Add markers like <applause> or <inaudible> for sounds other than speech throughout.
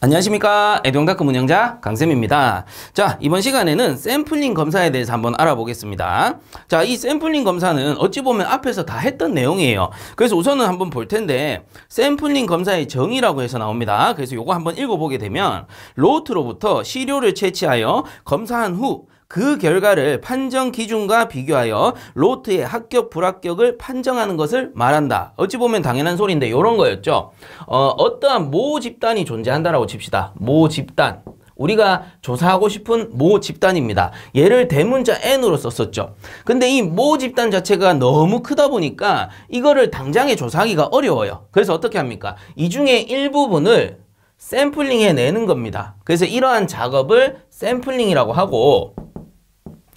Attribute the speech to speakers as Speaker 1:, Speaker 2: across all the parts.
Speaker 1: 안녕하십니까 애동닷컴 운영자 강쌤입니다 자 이번 시간에는 샘플링 검사에 대해서 한번 알아보겠습니다 자 이 샘플링 검사는 어찌 보면 앞에서 다 했던 내용이에요 그래서 우선은 한번 볼 텐데 샘플링 검사의 정의라고 해서 나옵니다 그래서 요거 한번 읽어보게 되면 로트로부터 우 시료를 채취하여 검사한 후그 결과를 판정 기준과 비교하여 로트의 합격 불합격을 판정하는 것을 말한다. 어찌 보면 당연한 소리인데 이런 거였죠. 어, 떠한모 집단이 존재한다라고 칩시다. 모 집단. 우리가 조사하고 싶은 모 집단입니다. 얘를 대문자 N으로 썼었죠. 근데 이 모 집단 자체가 너무 크다 보니까 이거를 당장에 조사하기가 어려워요. 그래서 어떻게 합니까? 이 중에 일부분을 샘플링해 내는 겁니다. 그래서 이러한 작업을 샘플링이라고 하고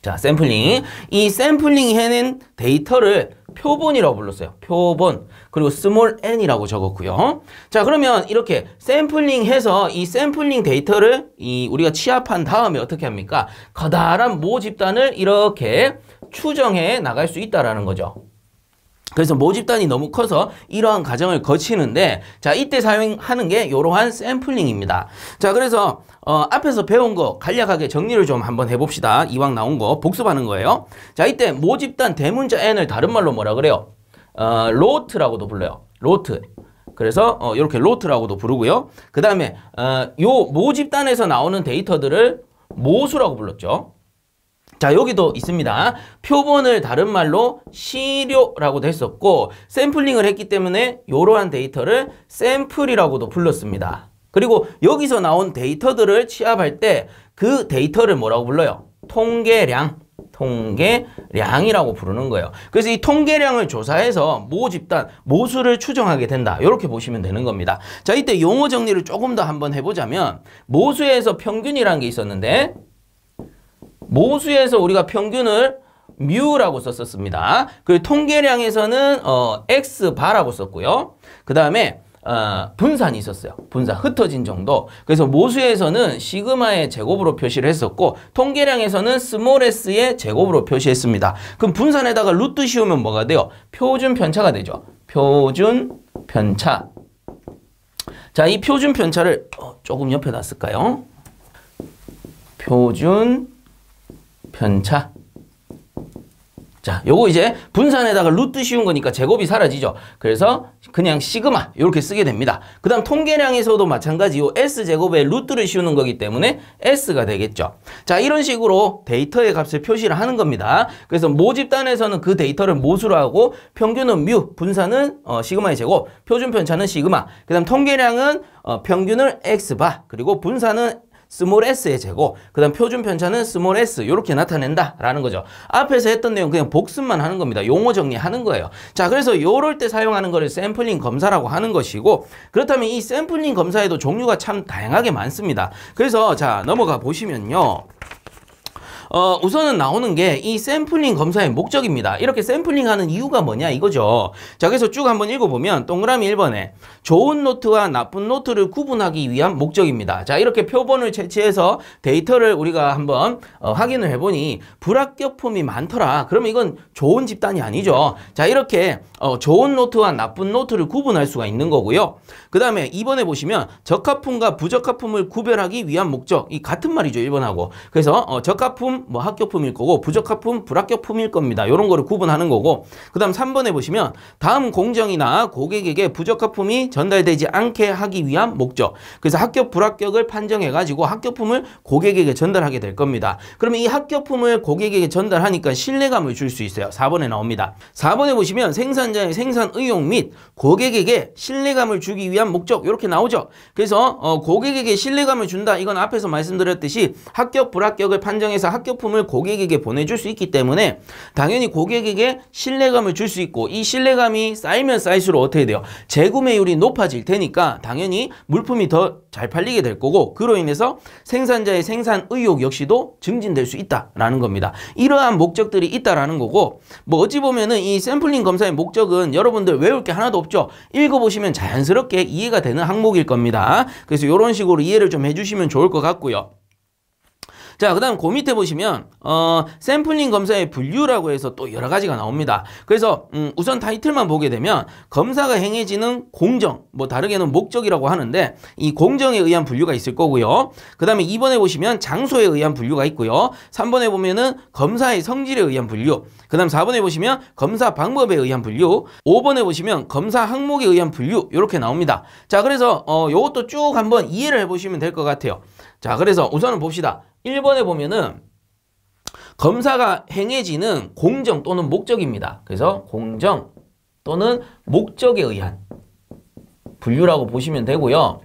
Speaker 1: 자, 샘플링. 이 샘플링이 해낸 데이터를 표본이라고 불렀어요. 표본. 그리고 스몰 n이라고 적었고요. 자, 그러면 이렇게 샘플링해서 이 샘플링 데이터를 이 우리가 취합한 다음에 어떻게 합니까? 커다란 모 집단을 이렇게 추정해 나갈 수 있다라는 거죠. 그래서 모집단이 너무 커서 이러한 과정을 거치는데 자 이때 사용하는 게 이러한 샘플링입니다. 자 그래서 어, 앞에서 배운 거 간략하게 정리를 좀 한번 해봅시다. 이왕 나온 거 복습하는 거예요. 자 이때 모집단 대문자 N을 다른 말로 뭐라 그래요? 어, 로트라고도 불러요. 로트. 그래서 어, 이렇게 로트라고도 부르고요. 그 다음에 어, 요 모집단에서 나오는 데이터들을 모수라고 불렀죠. 자 여기도 있습니다. 표본을 다른 말로 시료라고도 했었고 샘플링을 했기 때문에 이러한 데이터를 샘플이라고도 불렀습니다. 그리고 여기서 나온 데이터들을 취합할 때 그 데이터를 뭐라고 불러요? 통계량. 통계량이라고 부르는 거예요. 그래서 이 통계량을 조사해서 모 집단, 모수를 추정하게 된다. 이렇게 보시면 되는 겁니다. 자, 이때 용어 정리를 조금 더 한번 해보자면 모수에서 평균이라는 게 있었는데 모수에서 우리가 평균을 뮤라고 썼었습니다. 그리고 통계량에서는 어, x바라고 썼고요. 그 다음에 어, 분산이 있었어요. 분산, 흩어진 정도. 그래서 모수에서는 시그마의 제곱으로 표시를 했었고 통계량에서는 스몰 s의 제곱으로 표시했습니다. 그럼 분산에다가 루트 씌우면 뭐가 돼요? 표준 편차가 되죠. 표준 편차. 자, 이 표준 편차를 어, 조금 옆에 놨을까요? 표준 편차. 자, 요거 이제 분산에다가 루트 쉬운 거니까 제곱이 사라지죠. 그래서 그냥 시그마 이렇게 쓰게 됩니다. 그 다음 통계량에서도 마찬가지요. S제곱에 루트를 씌우는 거기 때문에 S가 되겠죠. 자, 이런 식으로 데이터의 값을 표시를 하는 겁니다. 그래서 모집단에서는 그 데이터를 모수로 하고 평균은 뮤, 분산은 어, 시그마의 제곱, 표준 편차는 시그마, 그 다음 통계량은 어, 평균을 X바, 그리고 분산은 스몰 s의 제곱, 그 다음 표준 편차는 스몰 s 이렇게 나타낸다라는 거죠. 앞에서 했던 내용 그냥 복습만 하는 겁니다. 용어 정리하는 거예요. 자, 그래서 요럴때 사용하는 거를 샘플링 검사라고 하는 것이고 그렇다면 이 샘플링 검사에도 종류가 참 다양하게 많습니다. 그래서 자 넘어가 보시면요. 어, 우선은 나오는 게 이 샘플링 검사의 목적입니다. 이렇게 샘플링하는 이유가 뭐냐 이거죠. 자 그래서 쭉 한번 읽어보면 동그라미 1번에 좋은 노트와 나쁜 노트를 구분하기 위한 목적입니다. 자 이렇게 표본을 채취해서 데이터를 우리가 한번 어, 확인을 해보니 불합격품이 많더라. 그러면 이건 좋은 집단이 아니죠. 자 이렇게 어, 좋은 노트와 나쁜 노트를 구분할 수가 있는 거고요. 그 다음에 2번에 보시면 적합품과 부적합품을 구별하기 위한 목적 이 같은 말이죠 1번하고 그래서 어, 적합품 뭐 학교품일 거고 부적합품 불합격품일 겁니다. 이런 거를 구분하는 거고 그 다음 3번에 보시면 다음 공정이나 고객에게 부적합품이 전달되지 않게 하기 위한 목적 그래서 합격 불합격을 판정해가지고 합격품을 고객에게 전달하게 될 겁니다. 그러면 이 합격품을 고객에게 전달하니까 신뢰감을 줄 수 있어요. 4번에 나옵니다. 4번에 보시면 생산 판자의 생산 의용 및 고객에게 신뢰감을 주기 위한 목적 이렇게 나오죠. 그래서 어, 고객에게 신뢰감을 준다. 이건 앞에서 말씀드렸듯이 합격 불합격을 판정해서 합격품을 고객에게 보내줄 수 있기 때문에 당연히 고객에게 신뢰감을 줄 수 있고 이 신뢰감이 쌓이면 쌓일수록 어떻게 돼요? 재구매율이 높아질 테니까 당연히 물품이 더 잘 팔리게 될 거고 그로 인해서 생산자의 생산 의욕 역시도 증진될 수 있다라는 겁니다. 이러한 목적들이 있다라는 거고 뭐 어찌 보면은 이 샘플링 검사의 목적 목적은 여러분들 외울 게 하나도 없죠. 읽어보시면 자연스럽게 이해가 되는 항목일 겁니다. 그래서 이런 식으로 이해를 좀 해주시면 좋을 것 같고요. 자, 그 다음 그 밑에 보시면 어, 샘플링 검사의 분류라고 해서 또 여러 가지가 나옵니다. 그래서 음, 우선 타이틀만 보게 되면 검사가 행해지는 공정, 뭐 다르게는 목적이라고 하는데 이 공정에 의한 분류가 있을 거고요. 그 다음에 2번에 보시면 장소에 의한 분류가 있고요. 3번에 보면은 검사의 성질에 의한 분류. 그 다음 4번에 보시면 검사 방법에 의한 분류. 5번에 보시면 검사 항목에 의한 분류. 이렇게 나옵니다. 자, 그래서 어, 요것도 쭉 한번 이해를 해보시면 될 것 같아요. 자, 그래서 우선은 봅시다. 1번에 보면은 검사가 행해지는 공정 또는 목적입니다. 그래서 공정 또는 목적에 의한 분류라고 보시면 되고요.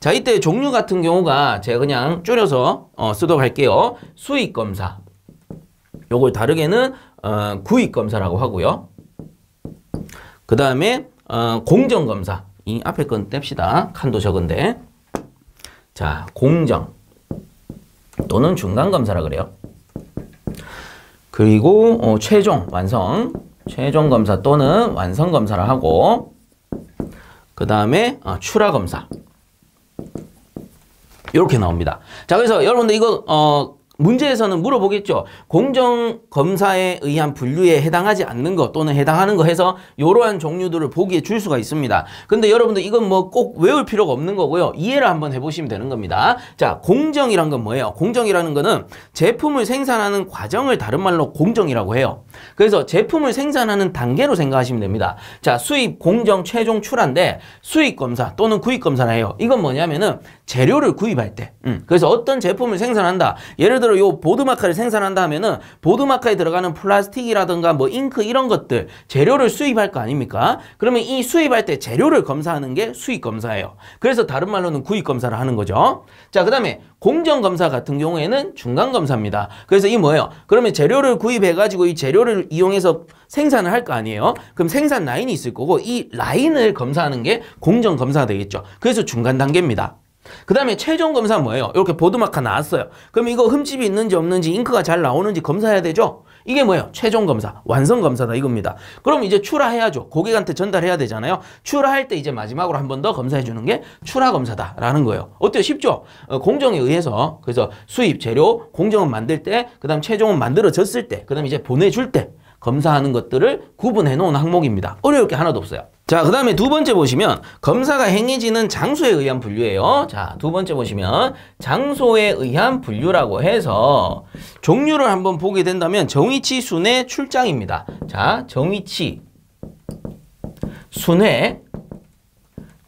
Speaker 1: 자, 이때 종류 같은 경우가 제가 그냥 줄여서 어, 쓰도록 할게요. 수익검사. 요걸 다르게는 어, 구익검사라고 하고요. 그 다음에 어, 공정검사. 이 앞에 건 뗍시다. 칸도 적은데. 자, 공정 또는 중간 검사라 그래요. 그리고 어, 최종 완성, 최종 검사 또는 완성 검사를 하고 그 다음에 어, 출하 검사 이렇게 나옵니다. 자, 그래서 여러분들 이거 어, 문제에서는 물어보겠죠. 공정검사에 의한 분류에 해당하지 않는 것 또는 해당하는 거 해서 이러한 종류들을 보기에 줄 수가 있습니다. 근데 여러분들 이건 뭐 꼭 외울 필요가 없는 거고요. 이해를 한번 해보시면 되는 겁니다. 자, 공정이란 건 뭐예요? 공정이라는 거는 제품을 생산하는 과정을 다른 말로 공정이라고 해요. 그래서 제품을 생산하는 단계로 생각하시면 됩니다. 자, 수입, 공정, 최종, 출하인데 수입검사 또는 구입검사라 해요. 이건 뭐냐면은 재료를 구입할 때 음. 그래서 어떤 제품을 생산한다 예를 들어 요 보드마카를 생산한다 하면은 보드마카에 들어가는 플라스틱이라든가 뭐 잉크 이런 것들 재료를 수입할 거 아닙니까 그러면 이 수입할 때 재료를 검사하는 게 수입 검사예요 그래서 다른 말로는 구입 검사를 하는 거죠 자그 다음에 공정 검사 같은 경우에는 중간 검사입니다 그래서 이 뭐예요 그러면 재료를 구입해 가지고 이 재료를 이용해서 생산을 할 거 아니에요 그럼 생산 라인이 있을 거고 이 라인을 검사하는 게 공정 검사 되겠죠 그래서 중간 단계입니다 그 다음에 최종 검사 뭐예요? 이렇게 보드마카 나왔어요. 그럼 이거 흠집이 있는지 없는지 잉크가 잘 나오는지 검사해야 되죠? 이게 뭐예요? 최종 검사, 완성 검사다 이겁니다. 그럼 이제 출하해야죠. 고객한테 전달해야 되잖아요. 출하할 때 이제 마지막으로 한 번 더 검사해 주는 게 출하 검사다라는 거예요. 어때요? 쉽죠? 어, 공정에 의해서 그래서 수입, 재료, 공정은 만들 때, 그 다음 최종은 만들어졌을 때, 그 다음 이제 보내줄 때 검사하는 것들을 구분해 놓은 항목입니다. 어려울 게 하나도 없어요. 자, 그 다음에 두 번째 보시면 검사가 행해지는 장소에 의한 분류예요. 자, 두 번째 보시면 장소에 의한 분류라고 해서 종류를 한번 보게 된다면 정위치 순회 출장입니다. 자, 정위치 순회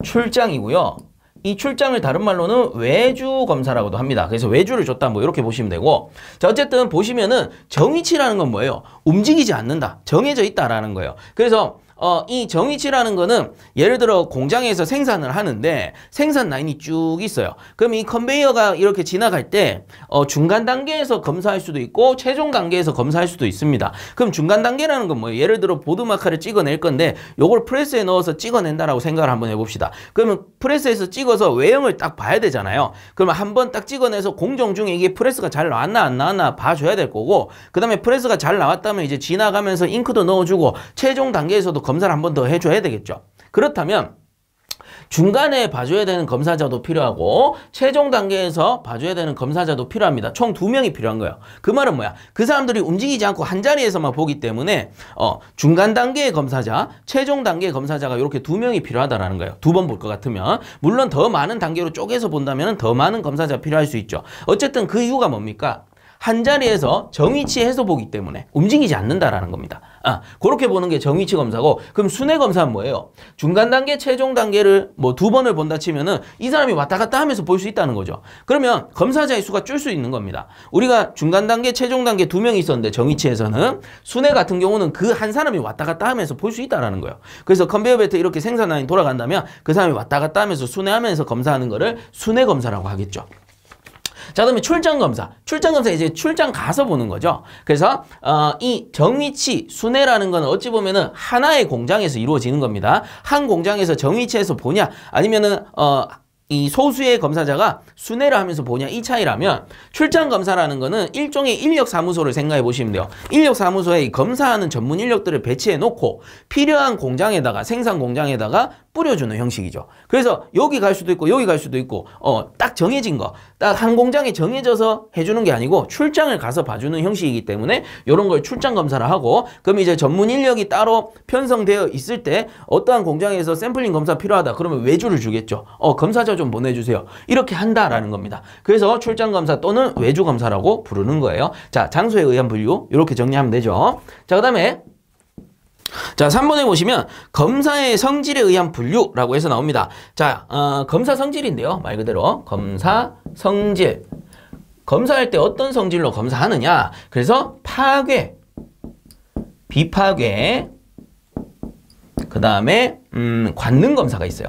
Speaker 1: 출장이고요. 이 출장을 다른 말로는 외주 검사라고도 합니다. 그래서 외주를 줬다 뭐 이렇게 보시면 되고 자 어쨌든 보시면은 정위치라는 건 뭐예요? 움직이지 않는다. 정해져 있다라는 거예요. 그래서 어, 이 정위치라는 거는 예를 들어 공장에서 생산을 하는데 생산 라인이 쭉 있어요. 그럼 이 컨베이어가 이렇게 지나갈 때 어, 중간 단계에서 검사할 수도 있고 최종 단계에서 검사할 수도 있습니다. 그럼 중간 단계라는 건 뭐예요? 예를 들어 보드마카를 찍어낼 건데 요걸 프레스에 넣어서 찍어낸다라고 생각을 한번 해봅시다. 그러면 프레스에서 찍어서 외형을 딱 봐야 되잖아요. 그러면 한번 딱 찍어내서 공정 중에 이게 프레스가 잘 나왔나 안 나왔나 봐줘야 될 거고 그 다음에 프레스가 잘 나왔다면 이제 지나가면서 잉크도 넣어주고 최종 단계에서도 검사를 한 번 더 해줘야 되겠죠. 그렇다면 중간에 봐줘야 되는 검사자도 필요하고 최종 단계에서 봐줘야 되는 검사자도 필요합니다. 총 두 명이 필요한 거예요. 그 말은 뭐야? 그 사람들이 움직이지 않고 한 자리에서만 보기 때문에 어, 중간 단계의 검사자, 최종 단계의 검사자가 이렇게 두 명이 필요하다라는 거예요. 두 번 볼 것 같으면 물론 더 많은 단계로 쪼개서 본다면 더 많은 검사자 필요할 수 있죠. 어쨌든 그 이유가 뭡니까? 한 자리에서 정위치 해서 보기 때문에 움직이지 않는다라는 겁니다. 아, 그렇게 보는 게 정위치 검사고 그럼 순회 검사는 뭐예요? 중간 단계, 최종 단계를 뭐 두 번을 본다 치면은 이 사람이 왔다 갔다 하면서 볼 수 있다는 거죠. 그러면 검사자의 수가 줄 수 있는 겁니다. 우리가 중간 단계, 최종 단계 두 명이 있었는데 정위치에서는 순회 같은 경우는 그 한 사람이 왔다 갔다 하면서 볼 수 있다라는 거예요. 그래서 컨베이어 벨트 이렇게 생산 라인 돌아간다면 그 사람이 왔다 갔다 하면서 순회하면서 검사하는 거를 순회 검사라고 하겠죠. 자, 그다음에 출장 검사. 출장 검사 이제 출장 가서 보는 거죠. 그래서 어, 이 정위치 순회라는 건 어찌 보면은 하나의 공장에서 이루어지는 겁니다. 한 공장에서 정위치에서 보냐 아니면은 어, 이 소수의 검사자가 순회를 하면서 보냐 이 차이라면 출장 검사라는 거는 일종의 인력 사무소를 생각해 보시면 돼요. 인력 사무소에 검사하는 전문 인력들을 배치해 놓고 필요한 공장에다가 생산 공장에다가 뿌려주는 형식이죠. 그래서 여기 갈 수도 있고 여기 갈 수도 있고 어딱 정해진 거 딱한 공장이 정해져서 해주는 게 아니고 출장을 가서 봐주는 형식이기 때문에 이런 걸 출장 검사를 하고 그럼 이제 전문 인력이 따로 편성되어 있을 때 어떠한 공장에서 샘플링 검사 필요하다 그러면 외주를 주겠죠. 어 검사자 좀 보내주세요. 이렇게 한다라는 겁니다. 그래서 출장 검사 또는 외주 검사라고 부르는 거예요. 자 장소에 의한 분류 이렇게 정리하면 되죠. 자그 다음에 자, 3번에 보시면 검사의 성질에 의한 분류라고 해서 나옵니다. 자, 어, 검사 성질인데요. 말 그대로 검사 성질. 검사할 때 어떤 성질로 검사하느냐. 그래서 파괴, 비파괴, 그 다음에 음, 관능 검사가 있어요.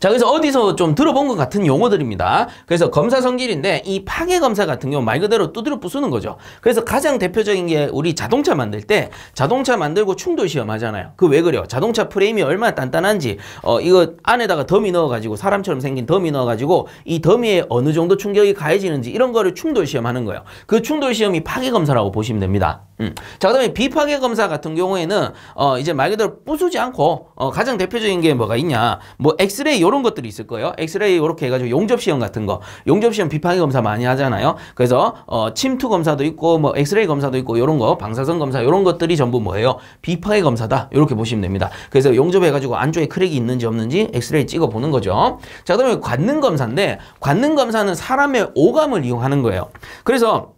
Speaker 1: 자, 그래서 어디서 좀 들어본 것 같은 용어들입니다. 그래서 검사 성질인데 이 파괴 검사 같은 경우 말 그대로 두드려 부수는 거죠. 그래서 가장 대표적인 게 우리 자동차 만들 때 자동차 만들고 충돌 시험 하잖아요. 그 왜 그래요? 자동차 프레임이 얼마나 단단한지 어 이거 안에다가 더미 넣어가지고 사람처럼 생긴 더미 넣어가지고 이 더미에 어느 정도 충격이 가해지는지 이런 거를 충돌 시험하는 거예요. 그 충돌 시험이 파괴 검사라고 보시면 됩니다. 음. 자, 그 다음에 비파괴 검사 같은 경우에는 어, 이제 말 그대로 부수지 않고 어, 가장 대표적인 게 뭐가 있냐 뭐 엑스레이 이런 것들이 있을 거예요 엑스레이 이렇게 해가지고 용접시험 같은 거 용접시험 비파괴 검사 많이 하잖아요 그래서 어, 침투 검사도 있고 뭐 엑스레이 검사도 있고 이런 거 방사선 검사 이런 것들이 전부 뭐예요 비파괴 검사다 이렇게 보시면 됩니다 그래서 용접해가지고 안쪽에 크랙이 있는지 없는지 엑스레이 찍어보는 거죠 자, 그 다음에 관능 검사인데 관능 검사는 사람의 오감을 이용하는 거예요 그래서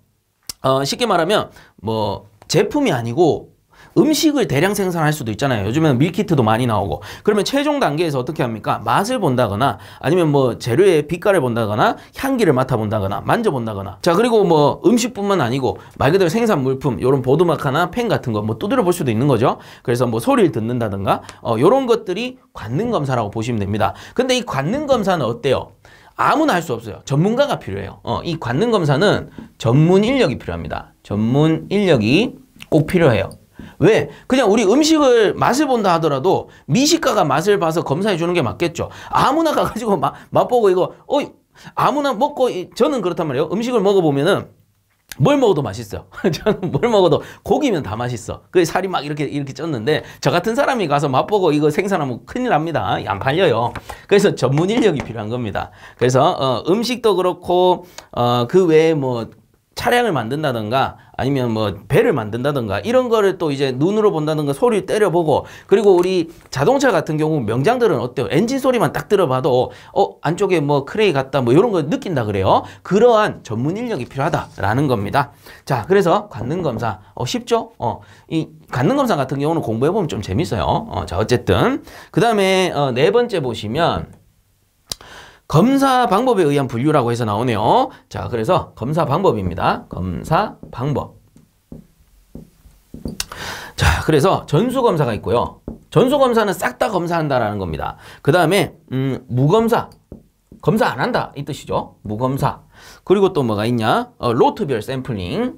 Speaker 1: 어, 쉽게 말하면 뭐 제품이 아니고 음식을 대량 생산할 수도 있잖아요. 요즘에는 밀키트도 많이 나오고. 그러면 최종 단계에서 어떻게 합니까? 맛을 본다거나 아니면 뭐 재료의 빛깔을 본다거나 향기를 맡아본다거나 만져본다거나. 자, 그리고 뭐 음식뿐만 아니고 말 그대로 생산 물품, 요런 보드마카나 펜 같은 거 뭐 두드려 볼 수도 있는 거죠. 그래서 뭐 소리를 듣는다든가, 어, 요런 것들이 관능 검사라고 보시면 됩니다. 근데 이 관능 검사는 어때요? 아무나 할 수 없어요. 전문가가 필요해요. 어, 이 관능 검사는 전문 인력이 필요합니다. 전문 인력이 꼭 필요해요. 왜? 그냥 우리 음식을 맛을 본다 하더라도 미식가가 맛을 봐서 검사해 주는 게 맞겠죠. 아무나 가가지고 맛보고 이거 어 아무나 먹고 저는 그렇단 말이에요. 음식을 먹어보면은 뭘 먹어도 맛있어 <laughs> 저는 뭘 먹어도 고기면 다 맛있어. 그 살이 막 이렇게 이렇게 쪘는데 저 같은 사람이 가서 맛보고 이거 생산하면 큰일 납니다. 안 팔려요. 그래서 전문 인력이 필요한 겁니다. 그래서 어, 음식도 그렇고 어, 그 외에 뭐 차량을 만든다던가 아니면 뭐 배를 만든다든가 이런 거를 또 이제 눈으로 본다든가 소리를 때려보고 그리고 우리 자동차 같은 경우 명장들은 어때요? 엔진 소리만 딱 들어봐도 어 안쪽에 뭐 크레이 같다 뭐 이런 걸 느낀다 그래요. 그러한 전문 인력이 필요하다라는 겁니다. 자 그래서 관능 검사 어 쉽죠? 어이 관능 검사 같은 경우는 공부해 보면 좀 재밌어요. 어자 어쨌든 그 다음에 어, 네 번째 보시면 검사 방법에 의한 분류라고 해서 나오네요. 자, 그래서 검사 방법입니다. 검사 방법. 자, 그래서 전수검사가 있고요. 전수검사는 싹 다 검사한다라는 겁니다. 그 다음에 음, 무검사. 검사 안 한다 이 뜻이죠. 무검사. 그리고 또 뭐가 있냐? 어, 로트별 샘플링.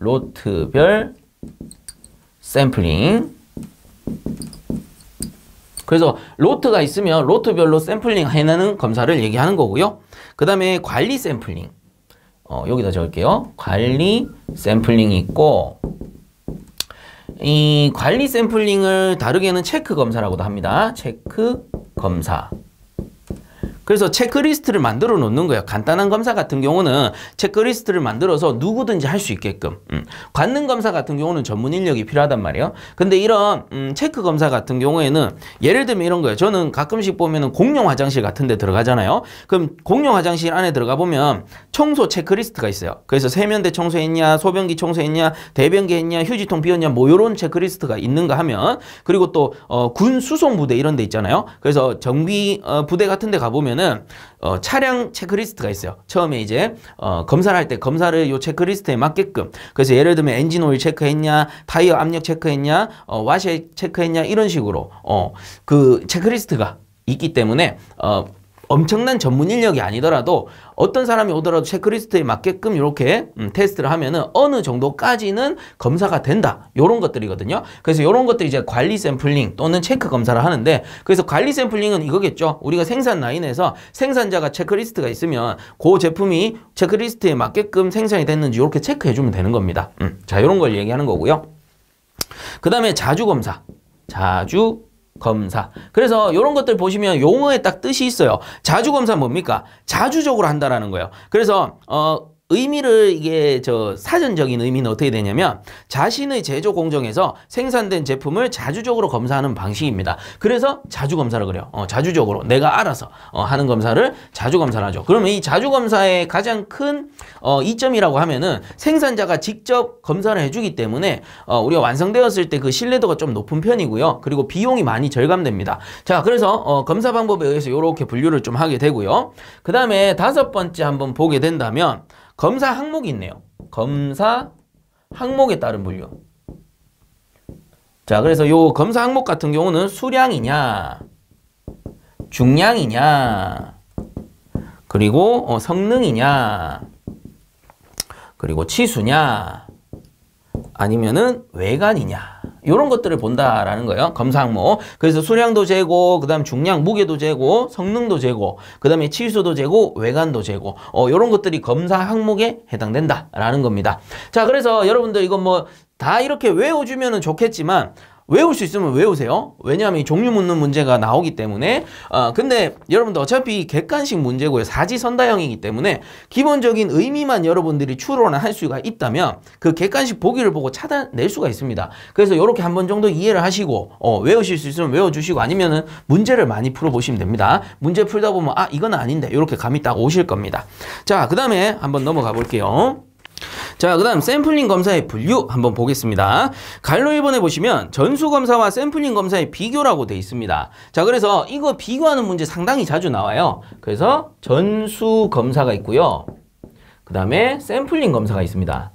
Speaker 1: 로트별 샘플링. 그래서 로트가 있으면 로트별로 샘플링 해내는 검사를 얘기하는 거고요. 그 다음에 관리 샘플링. 어, 여기다 적을게요. 관리 샘플링이 있고 이 관리 샘플링을 다르게는 체크 검사라고도 합니다. 체크 검사. 그래서 체크리스트를 만들어 놓는 거예요. 간단한 검사 같은 경우는 체크리스트를 만들어서 누구든지 할 수 있게끔. 음. 관능 검사 같은 경우는 전문 인력이 필요하단 말이에요. 근데 이런 음, 체크 검사 같은 경우에는 예를 들면 이런 거예요. 저는 가끔씩 보면은 공용 화장실 같은 데 들어가잖아요. 그럼 공용 화장실 안에 들어가 보면 청소 체크리스트가 있어요. 그래서 세면대 청소했냐, 소변기 청소했냐, 대변기 했냐, 휴지통 비웠냐 뭐이런 체크리스트가 있는가 하면 그리고 또군 어, 수송 부대 이런 데 있잖아요. 그래서 정비 어, 부대 같은 데 가보면 보면은 어, 차량 체크리스트가 있어요. 처음에 이제 어, 검사를 할 때 검사를 요 체크리스트에 맞게끔 그래서 예를 들면 엔진 오일 체크했냐 타이어 압력 체크했냐 어, 와시 체크했냐 이런 식으로 어, 그 체크리스트가 있기 때문에 어, 엄청난 전문 인력이 아니더라도 어떤 사람이 오더라도 체크리스트에 맞게끔 이렇게 음, 테스트를 하면은 어느 정도까지는 검사가 된다. 요런 것들이거든요. 그래서 요런 것들이 이제 관리 샘플링 또는 체크 검사를 하는데 그래서 관리 샘플링은 이거겠죠. 우리가 생산 라인에서 생산자가 체크리스트가 있으면 그 제품이 체크리스트에 맞게끔 생산이 됐는지 이렇게 체크해 주면 되는 겁니다. 음, 자, 요런 걸 얘기하는 거고요. 그 다음에 자주검사. 자주 검사. 그래서 이런 것들 보시면 용어에 딱 뜻이 있어요. 자주 검사 뭡니까? 자주적으로 한다라는 거예요. 그래서 어 의미를 이게 저 사전적인 의미는 어떻게 되냐면 자신의 제조 공정에서 생산된 제품을 자주적으로 검사하는 방식입니다. 그래서 자주 검사를 그래요. 어, 자주적으로 내가 알아서 어, 하는 검사를 자주 검사를 하죠. 그러면 이 자주 검사의 가장 큰 어, 이점이라고 하면은 생산자가 직접 검사를 해주기 때문에 어, 우리가 완성되었을 때 그 신뢰도가 좀 높은 편이고요. 그리고 비용이 많이 절감됩니다. 자, 그래서 어, 검사 방법에 의해서 이렇게 분류를 좀 하게 되고요. 그 다음에 다섯 번째 한번 보게 된다면 검사 항목이 있네요. 검사 항목에 따른 분류. 자, 그래서 요 검사 항목 같은 경우는 수량이냐, 중량이냐, 그리고 어, 성능이냐, 그리고 치수냐, 아니면은 외관이냐. 이런 것들을 본다라는 거예요. 검사 항목. 그래서 수량도 재고, 그 다음 중량, 무게도 재고, 성능도 재고, 그 다음에 치수도 재고, 외관도 재고 어, 이런 것들이 검사 항목에 해당된다라는 겁니다. 자, 그래서 여러분들 이건 뭐 다 이렇게 외워주면 좋겠지만 외울 수 있으면 외우세요. 왜냐하면 이 종류 묻는 문제가 나오기 때문에 어, 근데 여러분들 어차피 객관식 문제고요. 사지선다형이기 때문에 기본적인 의미만 여러분들이 추론을 할 수가 있다면 그 객관식 보기를 보고 찾아낼 수가 있습니다. 그래서 이렇게 한 번 정도 이해를 하시고 어, 외우실 수 있으면 외워주시고 아니면 은 문제를 많이 풀어보시면 됩니다. 문제 풀다 보면 아 이건 아닌데 이렇게 감이 딱 오실 겁니다. 자 그 다음에 한번 넘어가 볼게요. 자, 그 다음 샘플링 검사의 분류 한번 보겠습니다. 갈로 1번에 보시면 전수검사와 샘플링 검사의 비교라고 돼 있습니다. 자, 그래서 이거 비교하는 문제 상당히 자주 나와요. 그래서 전수검사가 있고요. 그 다음에 샘플링 검사가 있습니다.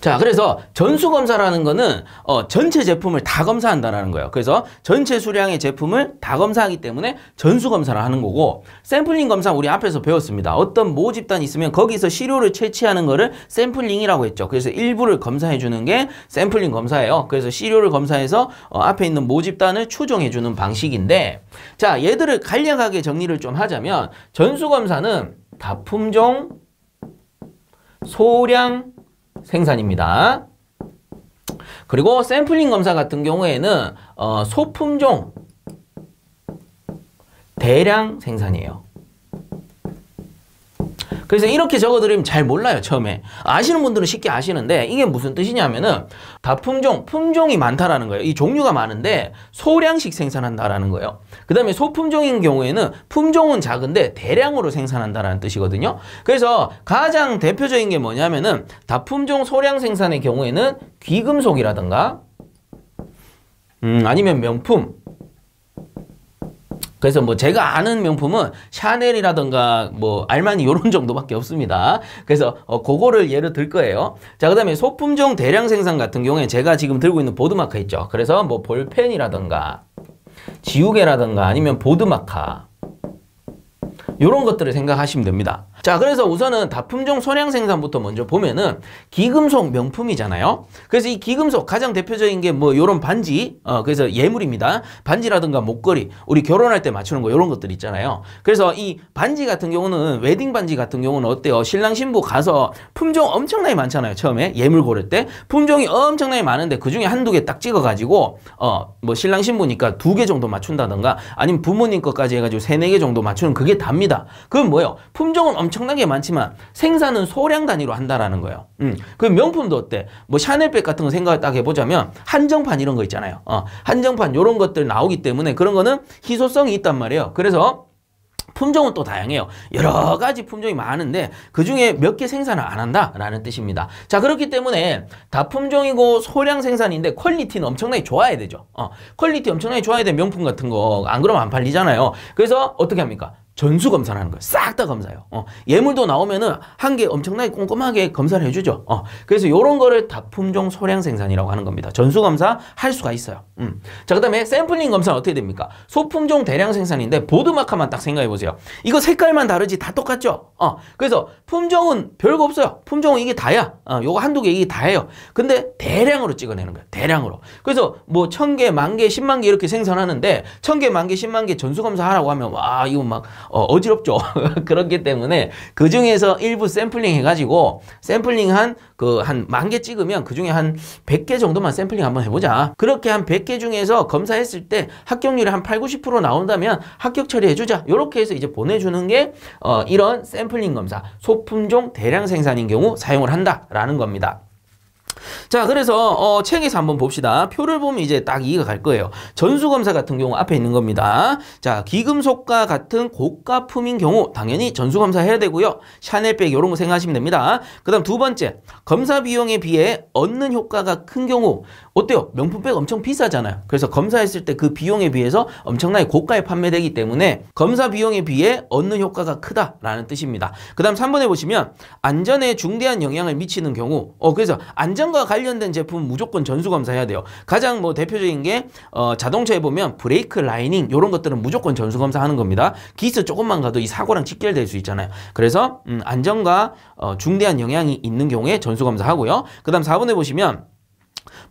Speaker 1: 자, 그래서 전수 검사라는 거는 어, 전체 제품을 다 검사한다라는 거예요. 그래서 전체 수량의 제품을 다 검사하기 때문에 전수 검사를 하는 거고 샘플링 검사 우리 앞에서 배웠습니다. 어떤 모 집단이 있으면 거기서 시료를 채취하는 거를 샘플링이라고 했죠. 그래서 일부를 검사해 주는 게 샘플링 검사예요. 그래서 시료를 검사해서 어, 앞에 있는 모 집단을 추정해 주는 방식인데 자, 얘들을 간략하게 정리를 좀 하자면 전수 검사는 다품종 소량 생산입니다. 그리고 샘플링 검사 같은 경우에는 어, 소품종 대량 생산이에요. 그래서 이렇게 적어드리면 잘 몰라요 처음에 아시는 분들은 쉽게 아시는데 이게 무슨 뜻이냐면은 다품종 품종이 많다라는 거예요 이 종류가 많은데 소량씩 생산한다라는 거예요 그 다음에 소품종인 경우에는 품종은 작은데 대량으로 생산한다라는 뜻이거든요 그래서 가장 대표적인 게 뭐냐면은 다품종 소량 생산의 경우에는 귀금속이라든가 음, 아니면 명품 그래서 뭐 제가 아는 명품은 샤넬이라든가 뭐알만니 요런 정도밖에 없습니다. 그래서 어 그거를 예를 들 거예요. 자, 그다음에 소품종 대량 생산 같은 경우에 제가 지금 들고 있는 보드마카 있죠. 그래서 뭐 볼펜이라든가 지우개라든가 아니면 보드마카 요런 것들을 생각하시면 됩니다. 자 그래서 우선은 다품종 소량 생산부터 먼저 보면은 기금속 명품이잖아요 그래서 이 기금속 가장 대표적인 게 뭐 요런 반지 어 그래서 예물입니다 반지라든가 목걸이 우리 결혼할 때 맞추는 거 요런 것들 있잖아요 그래서 이 반지 같은 경우는 웨딩 반지 같은 경우는 어때요 신랑 신부 가서 품종 엄청나게 많잖아요 처음에 예물 고를 때 품종이 엄청나게 많은데 그중에 한 두 개 딱 찍어 가지고 어 뭐 신랑 신부니까 두 개 정도 맞춘다든가 아니면 부모님 것까지 해가지고 세네 개 정도 맞추는 그게 답니다 그건 뭐예요 품종은 엄 엄청나게 많지만 생산은 소량 단위로 한다라는 거예요. 음. 그 명품도 어때? 뭐 샤넬백 같은 거 생각을 딱 해보자면 한정판 이런 거 있잖아요. 어, 한정판 이런 것들 나오기 때문에 그런 거는 희소성이 있단 말이에요. 그래서 품종은 또 다양해요. 여러 가지 품종이 많은데 그중에 몇 개 생산을 안 한다라는 뜻입니다. 자 그렇기 때문에 다 품종이고 소량 생산인데 퀄리티는 엄청나게 좋아야 되죠. 어, 퀄리티 엄청나게 좋아야 된 명품 같은 거 안 그러면 안 팔리잖아요. 그래서 어떻게 합니까? 전수 검사를 하는 거예요. 싹 다 검사요. 해 어, 예물도 나오면은 한 개 엄청나게 꼼꼼하게 검사를 해주죠. 어, 그래서 요런 거를 다품종 소량 생산이라고 하는 겁니다. 전수 검사 할 수가 있어요. 음. 자, 그 다음에 샘플링 검사는 어떻게 됩니까? 소품종 대량 생산인데 보드마카만 딱 생각해 보세요. 이거 색깔만 다르지 다 똑같죠? 어, 그래서 품종은 별거 없어요. 품종은 이게 다야. 어, 요거 한두 개 이게 다예요. 근데 대량으로 찍어내는 거예요. 대량으로. 그래서 뭐 천 개, 만 개, 십만 개 이렇게 생산하는데 천 개, 만 개, 십만 개 전수 검사하라고 하면 와, 이거 막 어, 지럽죠 <laughs> 그렇기 때문에 그 중에서 일부 샘플링 해가지고 샘플링 한 그한 만 개 찍으면 그 중에 한 100개 정도만 샘플링 한번 해보자. 그렇게 한 100개 중에서 검사했을 때 합격률이 한 8, 90% 나온다면 합격 처리해주자. 이렇게 해서 이제 보내주는 게 어, 이런 샘플링 검사, 소품종 대량 생산인 경우 사용을 한다라는 겁니다. 자, 그래서 어, 책에서 한번 봅시다. 표를 보면 이제 딱 이해가 갈 거예요. 전수검사 같은 경우 앞에 있는 겁니다. 자, 기금속과 같은 고가 품인 경우 당연히 전수검사 해야 되고요. 샤넬백 이런 거 생각하시면 됩니다. 그 다음 두 번째, 검사 비용에 비해 얻는 효과가 큰 경우 어때요? 명품백 엄청 비싸잖아요. 그래서 검사했을 때 그 비용에 비해서 엄청나게 고가에 판매되기 때문에 검사 비용에 비해 얻는 효과가 크다라는 뜻입니다. 그 다음 3번에 보시면 안전에 중대한 영향을 미치는 경우 어 그래서 안전과 자동과 관련된 제품 무조건 전수 검사해야 돼요. 가장 뭐 대표적인 게 어, 자동차에 보면 브레이크 라이닝 이런 것들은 무조건 전수 검사하는 겁니다. 기스 조금만 가도 이 사고랑 직결될 수 있잖아요. 그래서 음, 안전과 어, 중대한 영향이 있는 경우에 전수 검사하고요. 그다음 4번에 보시면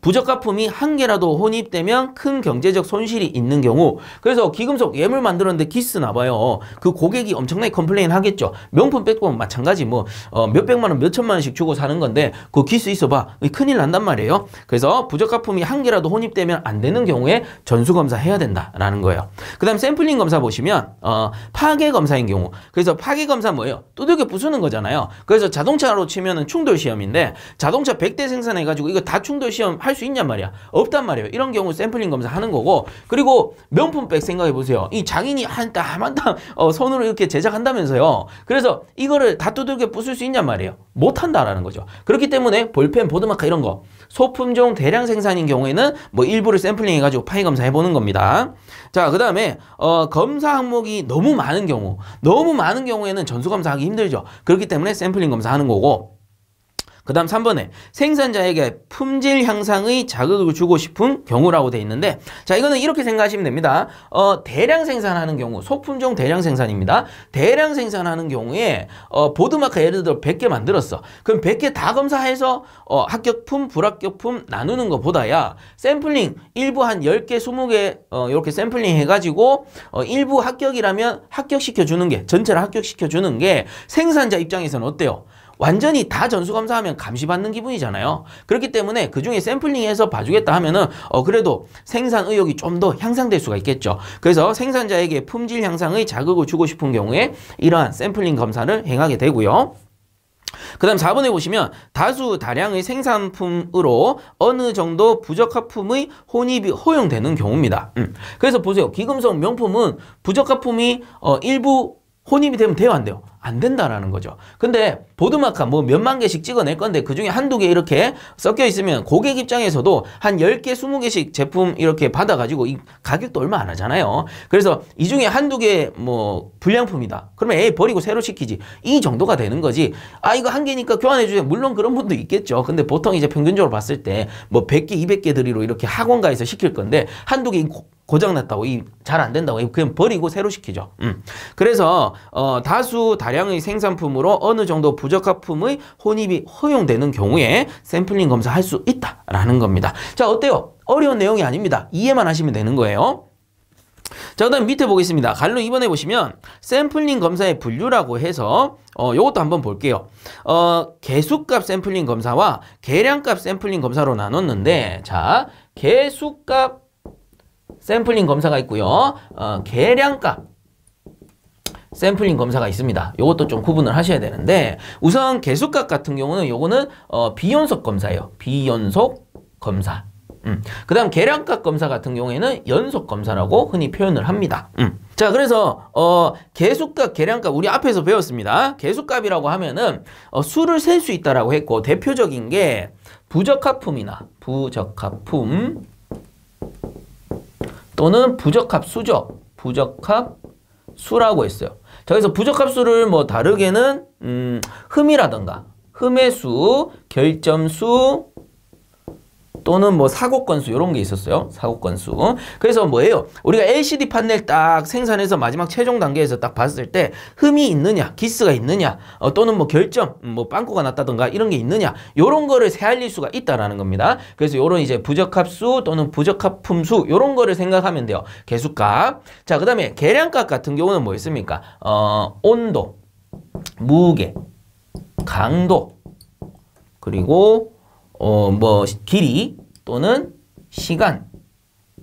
Speaker 1: 부적합품이 한 개라도 혼입되면 큰 경제적 손실이 있는 경우 그래서 귀금속 예물 만들었는데 기스나 봐요. 그 고객이 엄청나게 컴플레인 하겠죠. 명품 빼고 마찬가지 뭐 어, 몇백만 원, 몇천만 원씩 주고 사는 건데 그 기스 있어봐. 큰일 난단 말이에요. 그래서 부적합품이 한 개라도 혼입되면 안 되는 경우에 전수검사 해야 된다라는 거예요. 그 다음 샘플링 검사 보시면 어, 파괴검사인 경우 그래서 파괴검사 뭐예요? 두들겨 부수는 거잖아요. 그래서 자동차로 치면 충돌 시험인데 자동차 100대 생산해가지고 이거 다 충돌 시험 할수 있냔 말이야. 없단 말이에요. 이런 경우 샘플링 검사 하는 거고 그리고 명품백 생각해 보세요. 이 장인이 한땀한땀 어, 손으로 이렇게 제작한다면서요. 그래서 이거를 다 두들겨 부술 수 있냔 말이에요. 못한다라는 거죠. 그렇기 때문에 볼펜, 보드마카 이런 거 소품종 대량 생산인 경우에는 뭐 일부를 샘플링해가지고 파이 검사해보는 겁니다. 자, 그 다음에 어, 검사 항목이 너무 많은 경우 너무 많은 경우에는 전수검사하기 힘들죠. 그렇기 때문에 샘플링 검사하는 거고 그 다음 3번에 생산자에게 품질 향상의 자극을 주고 싶은 경우라고 돼 있는데 자 이거는 이렇게 생각하시면 됩니다. 어, 대량 생산하는 경우 소품종 대량 생산입니다. 대량 생산하는 경우에 어, 보드마크 예를 들어 100개 만들었어. 그럼 100개 다 검사해서 어, 합격품 불합격품 나누는 것보다야 샘플링 일부 한 10개 20개 어, 이렇게 샘플링 해가지고 어, 일부 합격이라면 합격시켜주는 게 전체를 합격시켜주는 게 생산자 입장에서는 어때요? 완전히 다 전수검사하면 감시받는 기분이잖아요. 그렇기 때문에 그중에 샘플링해서 봐주겠다 하면은 어 그래도 생산 의욕이 좀 더 향상될 수가 있겠죠. 그래서 생산자에게 품질 향상의 자극을 주고 싶은 경우에 이러한 샘플링 검사를 행하게 되고요. 그 다음 4번에 보시면 다수 다량의 생산품으로 어느 정도 부적합품의 혼입이 허용되는 경우입니다. 음. 그래서 보세요. 기금성 명품은 부적합품이 어, 일부 혼입이 되면 돼요 안 돼요? 안 된다라는 거죠. 근데 보드마카 뭐 몇만 개씩 찍어낼 건데 그중에 한 두 개 이렇게 섞여 있으면 고객 입장에서도 한 열개 스무 개씩 제품 이렇게 받아가지고 이 가격도 얼마 안 하잖아요. 그래서 이 중에 한 두 개 뭐 불량품이다. 그러면 애 버리고 새로 시키지. 이 정도가 되는 거지. 아 이거 한 개니까 교환해 주세요. 물론 그런 분도 있겠죠. 근데 보통 이제 평균적으로 봤을 때 뭐 백개 이백 개 드리로 이렇게 학원가에서 시킬 건데 한 두 개 고장났다고 이 잘 안 된다고 이 그냥 버리고 새로 시키죠. 음. 그래서 어, 다수 다량의 생산품으로 어느 정도 부적합품의 혼입이 허용되는 경우에 샘플링 검사할 수 있다라는 겁니다. 자 어때요? 어려운 내용이 아닙니다. 이해만 하시면 되는 거예요. 자, 그 다음 밑에 보겠습니다. 갈로 이번에 보시면 샘플링 검사의 분류라고 해서 어, 요것도 한번 볼게요. 어, 개수값 샘플링 검사와 계량값 샘플링 검사로 나눴는데 자, 개수값 샘플링 검사가 있고요. 어, 계량값 샘플링 검사가 있습니다. 이것도 좀 구분을 하셔야 되는데 우선 개수값 같은 경우는 이거는 어, 비연속 검사예요. 비연속 검사. 음. 그 다음 계량값 검사 같은 경우에는 연속 검사라고 흔히 표현을 합니다. 음. 자 그래서 어, 개수값, 계량값 우리 앞에서 배웠습니다. 개수값이라고 하면은 어, 수를 셀 수있다고 했고 대표적인 게 부적합품이나 부적합품 또는 부적합 수죠. 부적합 수라고 했어요. 자, 그래서 부적합 수를 뭐 다르게는 음, 흠이라던가 흠의 수, 결점수, 또는 뭐 사고 건수 이런 게 있었어요. 사고 건수. 그래서 뭐예요? 우리가 LCD 판넬 딱 생산해서 마지막 최종 단계에서 딱 봤을 때 흠이 있느냐, 기스가 있느냐, 어, 또는 뭐 결점, 음, 뭐 빵꾸가 났다든가 이런 게 있느냐 이런 거를 세할릴 수가 있다라는 겁니다. 그래서 이런 이제 부적합수 또는 부적합 품수 이런 거를 생각하면 돼요. 개수값. 자, 그다음에 계량값 같은 경우는 뭐 있습니까? 어, 온도, 무게, 강도, 그리고 어, 뭐 길이 또는 시간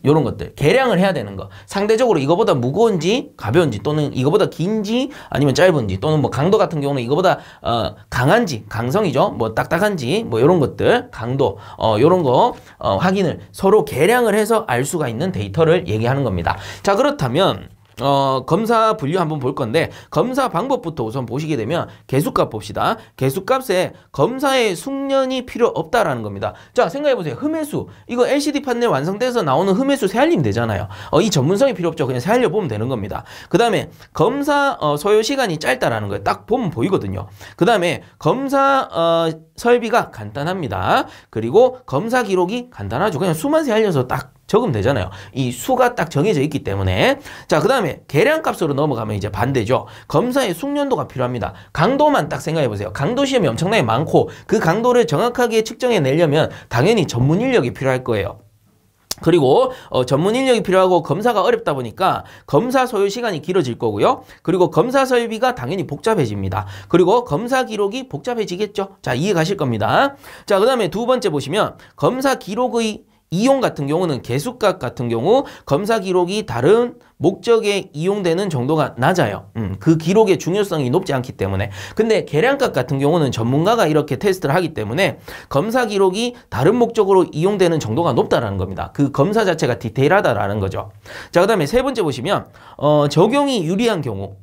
Speaker 1: 이런 것들 계량을 해야 되는 거 상대적으로 이거보다 무거운지 가벼운지 또는 이거보다 긴지 아니면 짧은지 또는 뭐 강도 같은 경우는 이거보다 어, 강한지 강성이죠 뭐 딱딱한지 뭐 이런 것들 강도 어, 이런 거 어, 확인을 서로 계량을 해서 알 수가 있는 데이터를 얘기하는 겁니다 자 그렇다면 어, 검사 분류 한번 볼 건데 검사 방법부터 우선 보시게 되면 개수값 봅시다. 개수값에 검사의 숙련이 필요 없다라는 겁니다. 자 생각해보세요. 흠해수 이거 LCD 판넬 완성돼서 나오는 흠해수 세알림 되잖아요. 어, 이 전문성이 필요 없죠. 그냥 세알려 보면 되는 겁니다. 그 다음에 검사 어, 소요 시간이 짧다라는 거예요. 딱 보면 보이거든요. 그 다음에 검사 어, 설비가 간단합니다. 그리고 검사 기록이 간단하죠. 그냥 수만 세알려서 딱 적으면 되잖아요. 이 수가 딱 정해져 있기 때문에 자그 다음에 계량값으로 넘어가면 이제 반대죠. 검사의 숙련도가 필요합니다. 강도만 딱 생각해보세요. 강도 시험이 엄청나게 많고 그 강도를 정확하게 측정해내려면 당연히 전문 인력이 필요할 거예요. 그리고 어, 전문 인력이 필요하고 검사가 어렵다 보니까 검사 소요 시간이 길어질 거고요. 그리고 검사 설비가 당연히 복잡해집니다. 그리고 검사 기록이 복잡해지겠죠. 자 이해 가실 겁니다. 자그 다음에 두 번째 보시면 검사 기록의 이용 같은 경우는 개수값 같은 경우 검사 기록이 다른 목적에 이용되는 정도가 낮아요. 음, 그 기록의 중요성이 높지 않기 때문에. 근데 계량값 같은 경우는 전문가가 이렇게 테스트를 하기 때문에 검사 기록이 다른 목적으로 이용되는 정도가 높다라는 겁니다. 그 검사 자체가 디테일하다라는 거죠. 자, 그 다음에 세 번째 보시면 어, 적용이 유리한 경우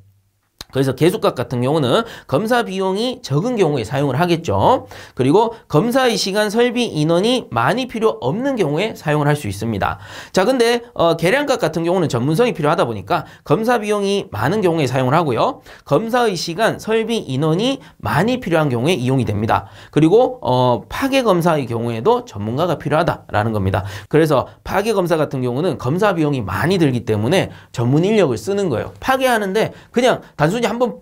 Speaker 1: 그래서 계수값 같은 경우는 검사 비용이 적은 경우에 사용을 하겠죠. 그리고 검사의 시간 설비 인원이 많이 필요 없는 경우에 사용을 할 수 있습니다. 자, 근데 어, 계량값 같은 경우는 전문성이 필요하다 보니까 검사 비용이 많은 경우에 사용을 하고요. 검사의 시간 설비 인원이 많이 필요한 경우에 이용이 됩니다. 그리고 어, 파괴 검사의 경우에도 전문가가 필요하다라는 겁니다. 그래서 파괴 검사 같은 경우는 검사 비용이 많이 들기 때문에 전문 인력을 쓰는 거예요. 파괴하는데 그냥 단순히 뭐든지 한번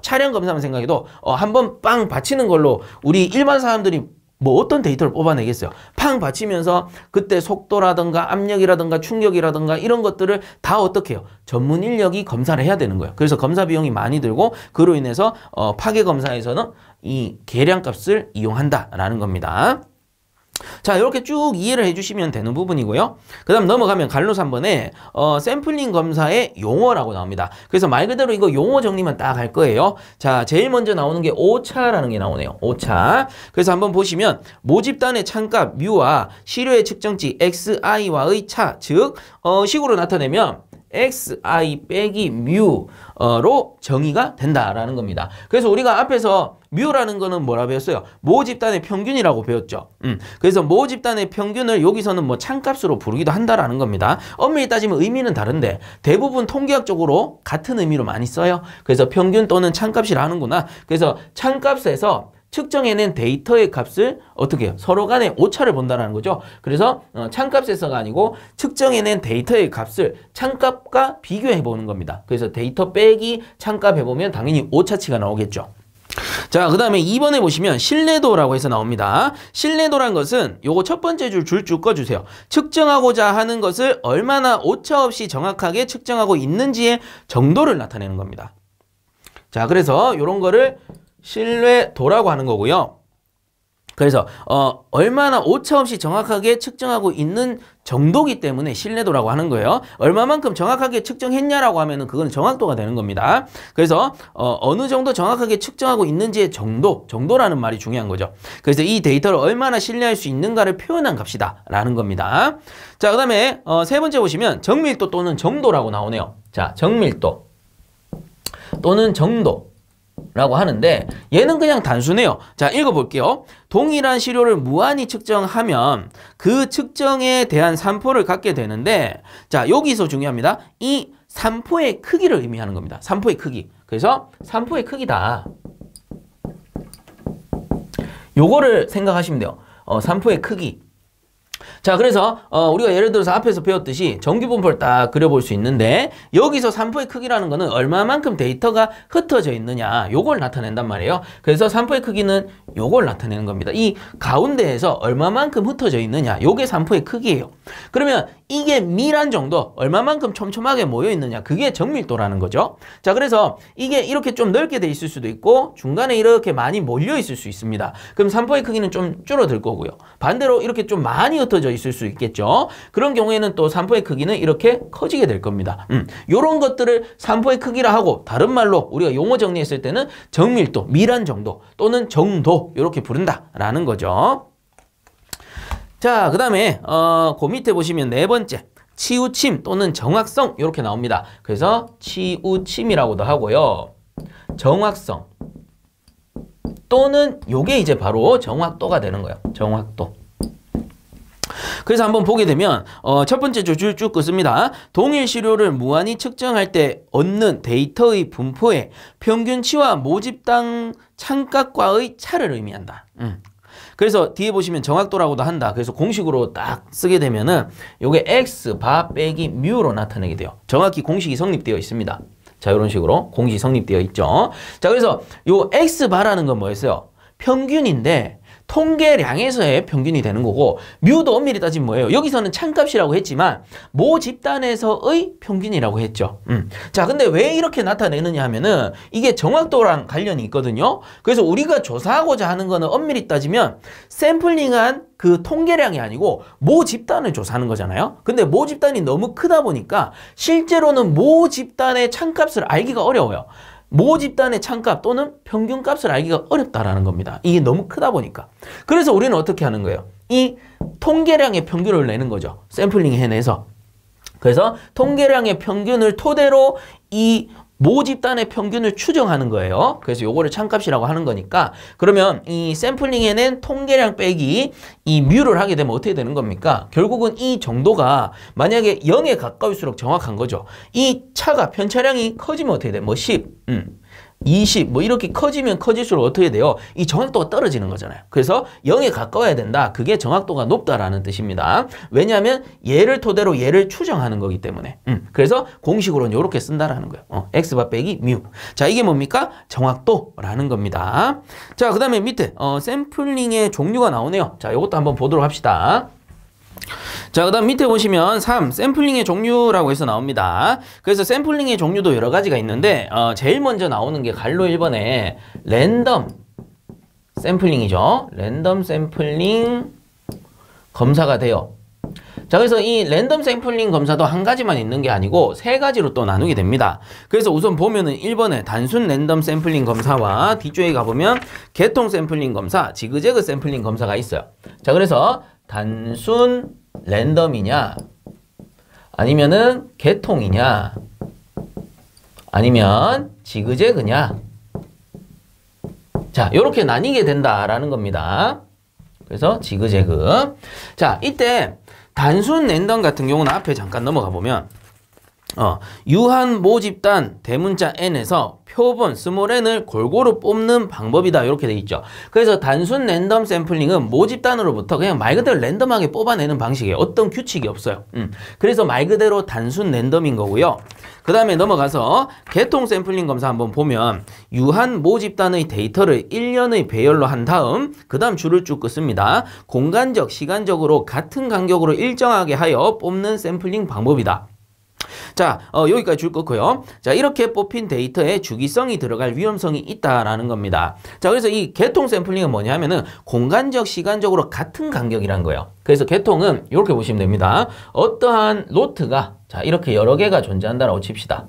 Speaker 1: 차량 검사만 생각해도 어, 한번 빵 받치는 걸로 우리 일반 사람들이 뭐 어떤 데이터를 뽑아내겠어요. 팡 받치면서 그때 속도라든가 압력이라든가 충격이라든가 이런 것들을 다 어떻게 해요? 전문 인력이 검사를 해야 되는 거예요. 그래서 검사 비용이 많이 들고 그로 인해서 어, 파괴 검사에서는 이 계량값을 이용한다라는 겁니다. 자 이렇게 쭉 이해를 해주시면 되는 부분이고요 그 다음 넘어가면 갈로 3번에 어, 샘플링 검사의 용어라고 나옵니다 그래서 말 그대로 이거 용어 정리만 딱 할 거예요 자 제일 먼저 나오는 게 오차라는 게 나오네요 오차 그래서 한번 보시면 모집단의 창값 뮤와 시료의 측정치 xi와의 차즉 어, 식으로 나타내면 xi 빼기 뮤로 정의가 된다라는 겁니다. 그래서 우리가 앞에서 뮤라는 거는 뭐라 배웠어요? 모 집단의 평균이라고 배웠죠. 음, 그래서 모 집단의 평균을 여기서는 뭐 창값으로 부르기도 한다라는 겁니다. 엄밀히 따지면 의미는 다른데 대부분 통계학적으로 같은 의미로 많이 써요. 그래서 평균 또는 창값이라 하는구나. 그래서 창값에서 측정해낸 데이터의 값을 어떻게 해요? 서로 간의 오차를 본다는 거죠. 그래서 어, 창값에서가 아니고 측정해낸 데이터의 값을 창값과 비교해 보는 겁니다. 그래서 데이터 빼기 창값 해보면 당연히 오차치가 나오겠죠. 자, 그 다음에 2번에 보시면 신뢰도라고 해서 나옵니다. 신뢰도란 것은 요거 첫 번째 줄 줄줄 줄 꺼주세요. 측정하고자 하는 것을 얼마나 오차 없이 정확하게 측정하고 있는지의 정도를 나타내는 겁니다. 자, 그래서 요런 거를 신뢰도라고 하는 거고요. 그래서 어, 얼마나 오차 없이 정확하게 측정하고 있는 정도기 때문에 신뢰도라고 하는 거예요. 얼마만큼 정확하게 측정했냐라고 하면은 그건 정확도가 되는 겁니다. 그래서 어, 어느 정도 정확하게 측정하고 있는지의 정도, 정도라는 말이 중요한 거죠. 그래서 이 데이터를 얼마나 신뢰할 수 있는가를 표현한 값이다라는 겁니다. 자, 그다음에 어, 세 번째 보시면 정밀도 또는 정도라고 나오네요. 자, 정밀도 또는 정도 라고 하는데 얘는 그냥 단순해요. 자 읽어볼게요. 동일한 시료를 무한히 측정하면 그 측정에 대한 산포를 갖게 되는데 자 여기서 중요합니다. 이 산포의 크기를 의미하는 겁니다. 산포의 크기. 그래서 산포의 크기다. 요거를 생각하시면 돼요. 어, 산포의 크기. 자, 그래서 어, 우리가 예를 들어서 앞에서 배웠듯이 전기분포를딱 그려볼 수 있는데 여기서 산포의 크기라는 거는 얼마만큼 데이터가 흩어져 있느냐 요걸 나타낸단 말이에요. 그래서 산포의 크기는 요걸 나타내는 겁니다. 이 가운데에서 얼마만큼 흩어져 있느냐 요게 산포의 크기예요. 그러면 이게 미란 정도 얼마만큼 촘촘하게 모여 있느냐 그게 정밀도라는 거죠. 자, 그래서 이게 이렇게 좀 넓게 돼 있을 수도 있고 중간에 이렇게 많이 몰려 있을 수 있습니다. 그럼 산포의 크기는 좀 줄어들 거고요. 반대로 이렇게 좀 많이 흩어져 있을 수 있겠죠. 그런 경우에는 또 산포의 크기는 이렇게 커지게 될 겁니다. 음, 이런 것들을 산포의 크기라 하고 다른 말로 우리가 용어 정리했을 때는 정밀도, 미란 정도 또는 정도 이렇게 부른다라는 거죠. 자, 그 다음에 어, 그 밑에 보시면 네 번째 치우침 또는 정확성 이렇게 나옵니다. 그래서 치우침이라고도 하고요. 정확성 또는 요게 이제 바로 정확도가 되는 거예요. 정확도. 그래서 한번 보게 되면 어, 첫 번째 줄쭉끊습니다 동일 시료를 무한히 측정할 때 얻는 데이터의 분포에 평균치와 모집당 창각과의 차를 의미한다. 음. 그래서 뒤에 보시면 정확도라고도 한다. 그래서 공식으로 딱 쓰게 되면은 요게 x 바 빼기 뮤로 나타내게 돼요. 정확히 공식이 성립되어 있습니다. 자, 요런 식으로 공식이 성립되어 있죠. 자, 그래서 요 x 바라는 건 뭐였어요? 평균인데 통계량에서의 평균이 되는 거고 뮤도 엄밀히 따지면 뭐예요? 여기서는 찬값이라고 했지만 모 집단에서의 평균이라고 했죠. 음. 자, 근데 왜 이렇게 나타내느냐 하면은 이게 정확도랑 관련이 있거든요. 그래서 우리가 조사하고자 하는 거는 엄밀히 따지면 샘플링한 그 통계량이 아니고 모 집단을 조사하는 거잖아요. 근데 모 집단이 너무 크다 보니까 실제로는 모 집단의 찬값을 알기가 어려워요. 모 집단의 창값 또는 평균값을 알기가 어렵다라는 겁니다. 이게 너무 크다 보니까. 그래서 우리는 어떻게 하는 거예요? 이 통계량의 평균을 내는 거죠. 샘플링 해내서. 그래서 통계량의 평균을 토대로 이모 집단의 평균을 추정하는 거예요. 그래서 요거를 참값이라고 하는 거니까 그러면 이 샘플링에는 통계량 빼기 이 뮤를 하게 되면 어떻게 되는 겁니까? 결국은 이 정도가 만약에 0에 가까울수록 정확한 거죠. 이 차가 편차량이 커지면 어떻게 돼? 뭐 10, 음. 20, 뭐 이렇게 커지면 커질수록 어떻게 돼요? 이 정확도가 떨어지는 거잖아요. 그래서 0에 가까워야 된다. 그게 정확도가 높다라는 뜻입니다. 왜냐하면 얘를 토대로 얘를 추정하는 거기 때문에. 음, 그래서 공식으로는 이렇게 쓴다라는 거예요. 어, x바 빼기 뮤. 자, 이게 뭡니까? 정확도라는 겁니다. 자, 그 다음에 밑에 어, 샘플링의 종류가 나오네요. 자, 이것도 한번 보도록 합시다. 자, 그 다음 밑에 보시면 3. 샘플링의 종류라고 해서 나옵니다. 그래서 샘플링의 종류도 여러 가지가 있는데 어, 제일 먼저 나오는 게 갈로 1번에 랜덤 샘플링이죠. 랜덤 샘플링 검사가 돼요. 자 그래서 이 랜덤 샘플링 검사도 한 가지만 있는 게 아니고 세 가지로 또 나누게 됩니다. 그래서 우선 보면은 1번에 단순 랜덤 샘플링 검사와 뒤쪽에 가보면 개통 샘플링 검사, 지그재그 샘플링 검사가 있어요. 자 그래서 단순 랜덤이냐 아니면은 개통이냐 아니면 지그재그냐 자 이렇게 나뉘게 된다라는 겁니다. 그래서 지그재그 자 이때 단순 랜덤 같은 경우는 앞에 잠깐 넘어가 보면 어, 유한 모 집단 대문자 n에서 표본 스몰 n을 골고루 뽑는 방법이다 이렇게 돼 있죠. 그래서 단순 랜덤 샘플링은 모 집단으로부터 그냥 말 그대로 랜덤하게 뽑아내는 방식이에요. 어떤 규칙이 없어요. 음. 그래서 말 그대로 단순 랜덤인 거고요. 그 다음에 넘어가서 개통 샘플링 검사 한번 보면 유한 모 집단의 데이터를 1년의 배열로 한 다음 그 다음 줄을 쭉끊습니다 공간적, 시간적으로 같은 간격으로 일정하게 하여 뽑는 샘플링 방법이다. 자 어, 여기까지 줄 거고요. 자 이렇게 뽑힌 데이터에 주기성이 들어갈 위험성이 있다라는 겁니다. 자 그래서 이 개통 샘플링은 뭐냐 하면은 공간적 시간적으로 같은 간격이란 거예요. 그래서 개통은 이렇게 보시면 됩니다. 어떠한 노트가 자 이렇게 여러 개가 존재한다라고 칩시다.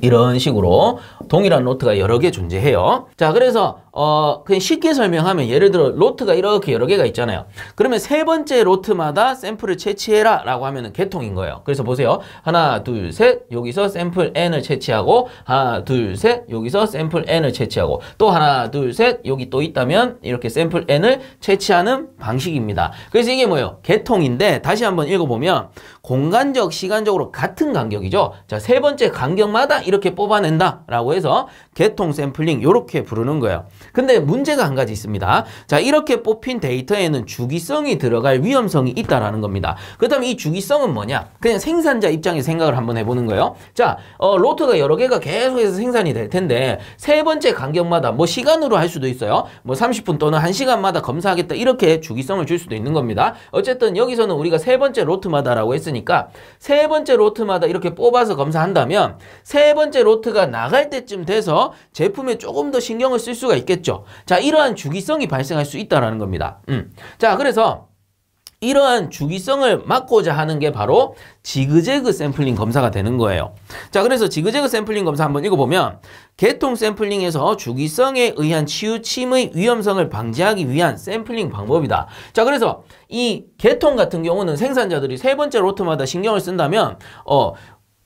Speaker 1: 이런 식으로 동일한 노트가 여러 개 존재해요. 자, 그래서 어 그냥 쉽게 설명하면 예를 들어 로트가 이렇게 여러 개가 있잖아요. 그러면 세 번째 로트마다 샘플을 채취해라 라고 하면 은 개통인 거예요. 그래서 보세요. 하나, 둘, 셋 여기서 샘플 n을 채취하고 하나, 둘, 셋 여기서 샘플 n을 채취하고 또 하나, 둘, 셋 여기 또 있다면 이렇게 샘플 n을 채취하는 방식입니다. 그래서 이게 뭐예요? 개통인데 다시 한번 읽어보면 공간적, 시간적으로 같은 간격이죠. 자, 세 번째 간격마다 이렇게 뽑아낸다라고 해서 개통 샘플링 이렇게 부르는 거예요. 근데 문제가 한 가지 있습니다. 자, 이렇게 뽑힌 데이터에는 주기성이 들어갈 위험성이 있다라는 겁니다. 그다음에 이 주기성은 뭐냐? 그냥 생산자 입장에 생각을 한번 해보는 거예요. 자, 어, 로트가 여러 개가 계속해서 생산이 될 텐데 세 번째 간격마다 뭐 시간으로 할 수도 있어요. 뭐 30분 또는 1시간마다 검사하겠다 이렇게 주기성을 줄 수도 있는 겁니다. 어쨌든 여기서는 우리가 세 번째 로트마다라고 했으니 있으니까 세 번째 로트마다 이렇게 뽑아서 검사한다면 세 번째 로트가 나갈 때쯤 돼서 제품에 조금 더 신경을 쓸 수가 있겠죠. 자, 이러한 주기성이 발생할 수 있다는 겁니다. 음. 자, 그래서 이러한 주기성을 막고자 하는 게 바로 지그재그 샘플링 검사가 되는 거예요. 자, 그래서 지그재그 샘플링 검사 한번 읽어보면 개통 샘플링에서 주기성에 의한 치우침의 위험성을 방지하기 위한 샘플링 방법이다. 자, 그래서 이 개통 같은 경우는 생산자들이 세 번째 로트마다 신경을 쓴다면 어,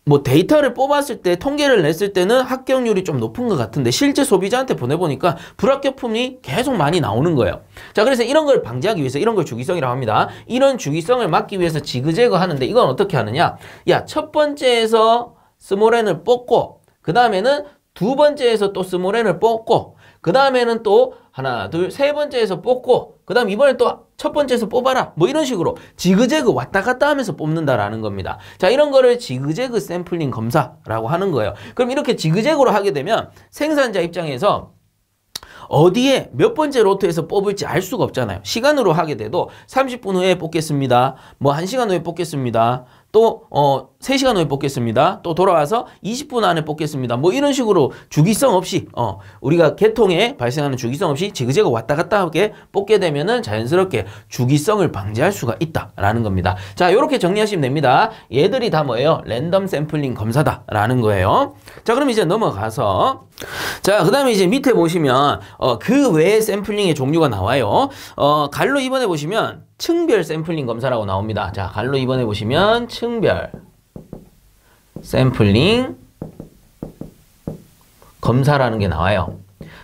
Speaker 1: 뭐 데이터를 뽑았을 때 통계를 냈을 때는 합격률이 좀 높은 것 같은데 실제 소비자한테 보내보니까 불합격품이 계속 많이 나오는 거예요. 자 그래서 이런 걸 방지하기 위해서 이런 걸 주기성이라고 합니다. 이런 주기성을 막기 위해서 지그재그 하는데 이건 어떻게 하느냐. 야 첫 번째에서 스몰엔을 뽑고 그 다음에는 두 번째에서 또 스몰엔을 뽑고 그 다음에는 또 하나, 둘, 세 번째에서 뽑고 그 다음 이번에 또 첫 번째에서 뽑아라 뭐 이런 식으로 지그재그 왔다 갔다 하면서 뽑는다라는 겁니다. 자 이런 거를 지그재그 샘플링 검사라고 하는 거예요. 그럼 이렇게 지그재그로 하게 되면 생산자 입장에서 어디에 몇 번째 로트에서 뽑을지 알 수가 없잖아요. 시간으로 하게 돼도 30분 후에 뽑겠습니다. 뭐 1시간 후에 뽑겠습니다. 또 어, 3시간 후에 뽑겠습니다. 또 돌아와서 20분 안에 뽑겠습니다. 뭐 이런 식으로 주기성 없이 어, 우리가 개통에 발생하는 주기성 없이 지그재그 왔다 갔다 하게 뽑게 되면은 자연스럽게 주기성을 방지할 수가 있다라는 겁니다. 자, 이렇게 정리하시면 됩니다. 얘들이 다 뭐예요? 랜덤 샘플링 검사다라는 거예요. 자, 그럼 이제 넘어가서 자, 그 다음에 이제 밑에 보시면 어, 그 외에 샘플링의 종류가 나와요. 어, 갈로 이번에 보시면 층별 샘플링 검사라고 나옵니다. 자, 갈로 입번해 보시면 층별 샘플링 검사라는 게 나와요.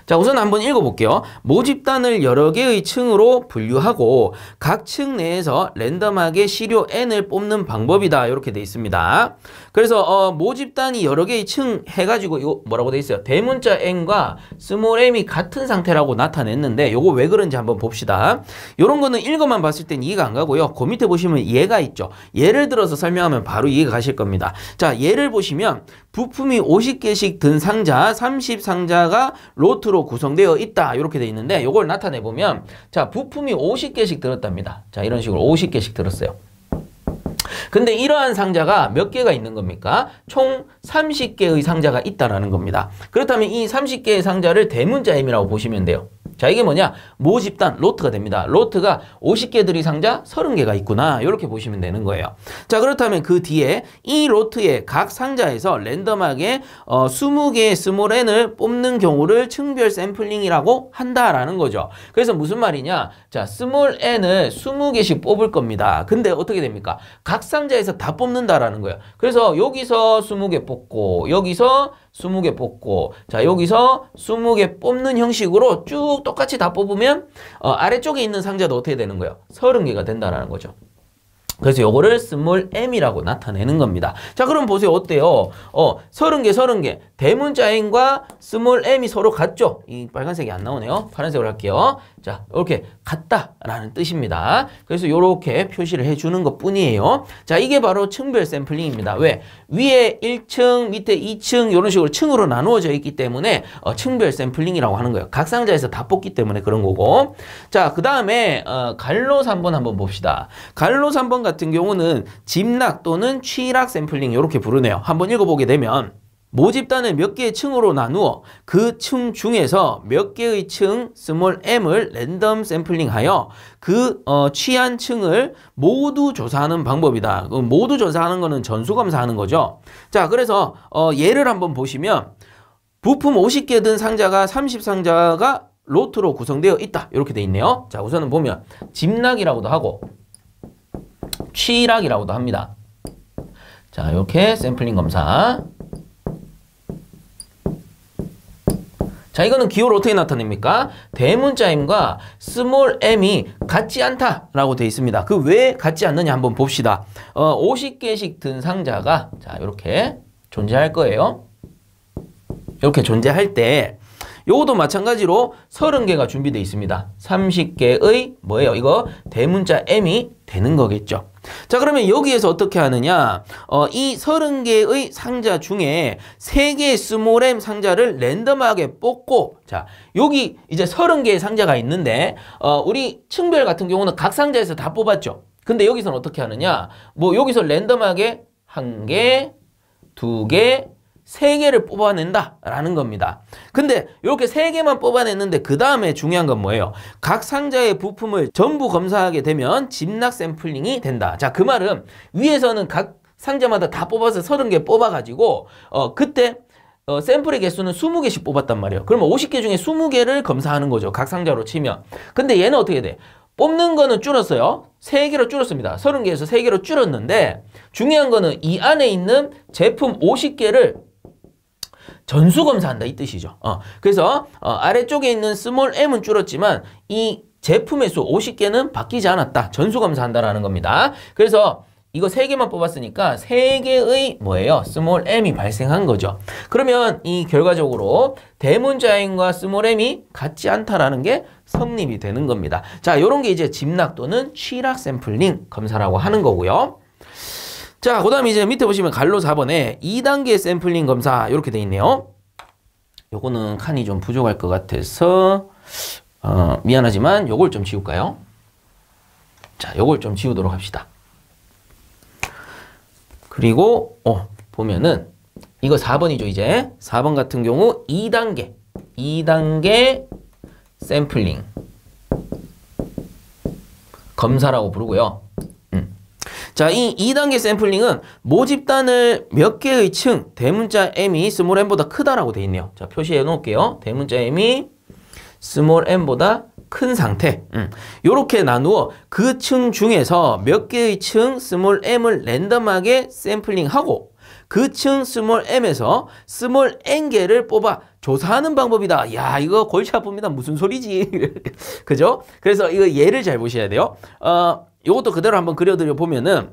Speaker 1: 자, 우선 한번 읽어볼게요. 모집단을 여러 개의 층으로 분류하고 각 층 내에서 랜덤하게 시료 N을 뽑는 방법이다. 이렇게 돼 있습니다. 그래서 어, 모집단이 여러 개의 층 해가지고 이거 뭐라고 돼 있어요? 대문자 N과 스몰 M이 같은 상태라고 나타냈는데 이거왜 그런지 한번 봅시다. 이런 거는 읽어만 봤을 땐 이해가 안 가고요. 그 밑에 보시면 예가 있죠. 예를 들어서 설명하면 바로 이해가 가실 겁니다. 자, 예를 보시면 부품이 50개씩 든 상자, 30상자가 로트로 구성되어 있다. 이렇게 되어 있는데 이걸 나타내 보면 자, 부품이 50개씩 들었답니다. 자, 이런 식으로 50개씩 들었어요. 근데 이러한 상자가 몇 개가 있는 겁니까? 총 30개의 상자가 있다라는 겁니다. 그렇다면 이 30개의 상자를 대문자임이라고 보시면 돼요. 자 이게 뭐냐 모 집단 로트가 됩니다. 로트가 50개 들이 상자 30개가 있구나 이렇게 보시면 되는 거예요. 자 그렇다면 그 뒤에 이 로트의 각 상자에서 랜덤하게 어, 20개의 스몰 n 을 뽑는 경우를 층별 샘플링이라고 한다라는 거죠. 그래서 무슨 말이냐 자스몰 n 을 20개씩 뽑을 겁니다. 근데 어떻게 됩니까? 각 상자에서 다 뽑는다라는 거예요. 그래서 여기서 20개 뽑고 여기서 20개 뽑고 자 여기서 20개 뽑는 형식으로 쭉 똑같이 다 뽑으면 어, 아래쪽에 있는 상자도 어떻게 되는 거예요? 30개가 된다는 거죠. 그래서 요거를 스몰 m이라고 나타내는 겁니다. 자, 그럼 보세요. 어때요? 어, 30개, 30개. 대문자 n과 스몰 m이 서로 같죠? 이 빨간색이 안 나오네요. 파란색으로 할게요. 자, 이렇게 같다라는 뜻입니다. 그래서 요렇게 표시를 해 주는 것 뿐이에요. 자, 이게 바로 층별 샘플링입니다. 왜? 위에 1층, 밑에 2층 이런 식으로 층으로 나누어져 있기 때문에 어, 층별 샘플링이라고 하는 거예요. 각 상자에서 다 뽑기 때문에 그런 거고. 자, 그다음에 어, 갈로 3번 한번 봅시다. 갈로 3번 같은 같은 경우는 집락 또는 취락 샘플링 이렇게 부르네요. 한번 읽어보게 되면 모집단을 몇 개의 층으로 나누어 그 층 중에서 몇 개의 층 스몰 m을 랜덤 샘플링하여 그 어, 취한 층을 모두 조사하는 방법이다. 그 모두 조사하는 것은 전수검사하는 거죠. 자 그래서 어, 예를 한번 보시면 부품 50개 든 상자가 30상자가 로트로 구성되어 있다. 이렇게 돼 있네요. 자 우선은 보면 집락이라고도 하고 취락이라고도 합니다. 자, 이렇게 샘플링 검사. 자, 이거는 기호를 어떻게 나타냅니까? 대문자 M과 스몰 M이 같지 않다라고 되어 있습니다. 그 왜 같지 않느냐 한번 봅시다. 어, 50개씩 든 상자가 자, 이렇게 존재할 거예요. 이렇게 존재할 때 요것도 마찬가지로 30개가 준비되어 있습니다. 30개의 뭐예요? 이거 대문자 M이 되는 거겠죠. 자 그러면 여기에서 어떻게 하느냐 어, 이 30개의 상자 중에 3개의 스몰엠 상자를 랜덤하게 뽑고 자 여기 이제 30개의 상자가 있는데 어, 우리 층별 같은 경우는 각 상자에서 다 뽑았죠 근데 여기서는 어떻게 하느냐 뭐 여기서 랜덤하게 1개2개 3개를 뽑아낸다라는 겁니다. 근데 이렇게 3개만 뽑아냈는데 그 다음에 중요한 건 뭐예요? 각 상자의 부품을 전부 검사하게 되면 집락 샘플링이 된다. 자, 그 말은 위에서는 각 상자마다 다 뽑아서 30개 뽑아가지고 어 그때 어, 샘플의 개수는 20개씩 뽑았단 말이에요. 그러면 50개 중에 20개를 검사하는 거죠. 각 상자로 치면. 근데 얘는 어떻게 돼? 뽑는 거는 줄었어요. 3개로 줄었습니다. 30개에서 3개로 줄었는데 중요한 거는 이 안에 있는 제품 50개를 전수검사한다 이 뜻이죠. 어, 그래서 어, 아래쪽에 있는 스몰 m은 줄었지만 이 제품의 수 50개는 바뀌지 않았다. 전수검사한다라는 겁니다. 그래서 이거 3개만 뽑았으니까 3개의 뭐예요? 스몰 m이 발생한 거죠. 그러면 이 결과적으로 대문자인과 스몰 m이 같지 않다라는 게 성립이 되는 겁니다. 자, 요런 게 이제 집락 또는 취락 샘플링 검사라고 하는 거고요. 자, 그 다음에 이제 밑에 보시면 갈로 4번에 2단계 샘플링 검사 이렇게 돼 있네요. 요거는 칸이 좀 부족할 것 같아서 어, 미안하지만 요걸 좀 지울까요? 자, 요걸 좀 지우도록 합시다. 그리고 어, 보면은 이거 4번이죠, 이제. 4번 같은 경우 2단계 2단계 샘플링 검사라고 부르고요. 자, 이 2단계 샘플링은 모집단을 몇 개의 층, 대문자 M이 스몰 M보다 크다라고 돼 있네요. 자, 표시해 놓을게요. 대문자 M이 스몰 M보다 큰 상태 이렇게 음. 나누어 그 층 중에서 몇 개의 층 스몰 m을 랜덤하게 샘플링하고 그 층 스몰 m에서 스몰 n개를 뽑아 조사하는 방법이다. 야 이거 골치 아픕니다. 무슨 소리지? <laughs> 그죠? 그래서 이거 예를 잘 보셔야 돼요. 어, 이것도 그대로 한번 그려드려 보면은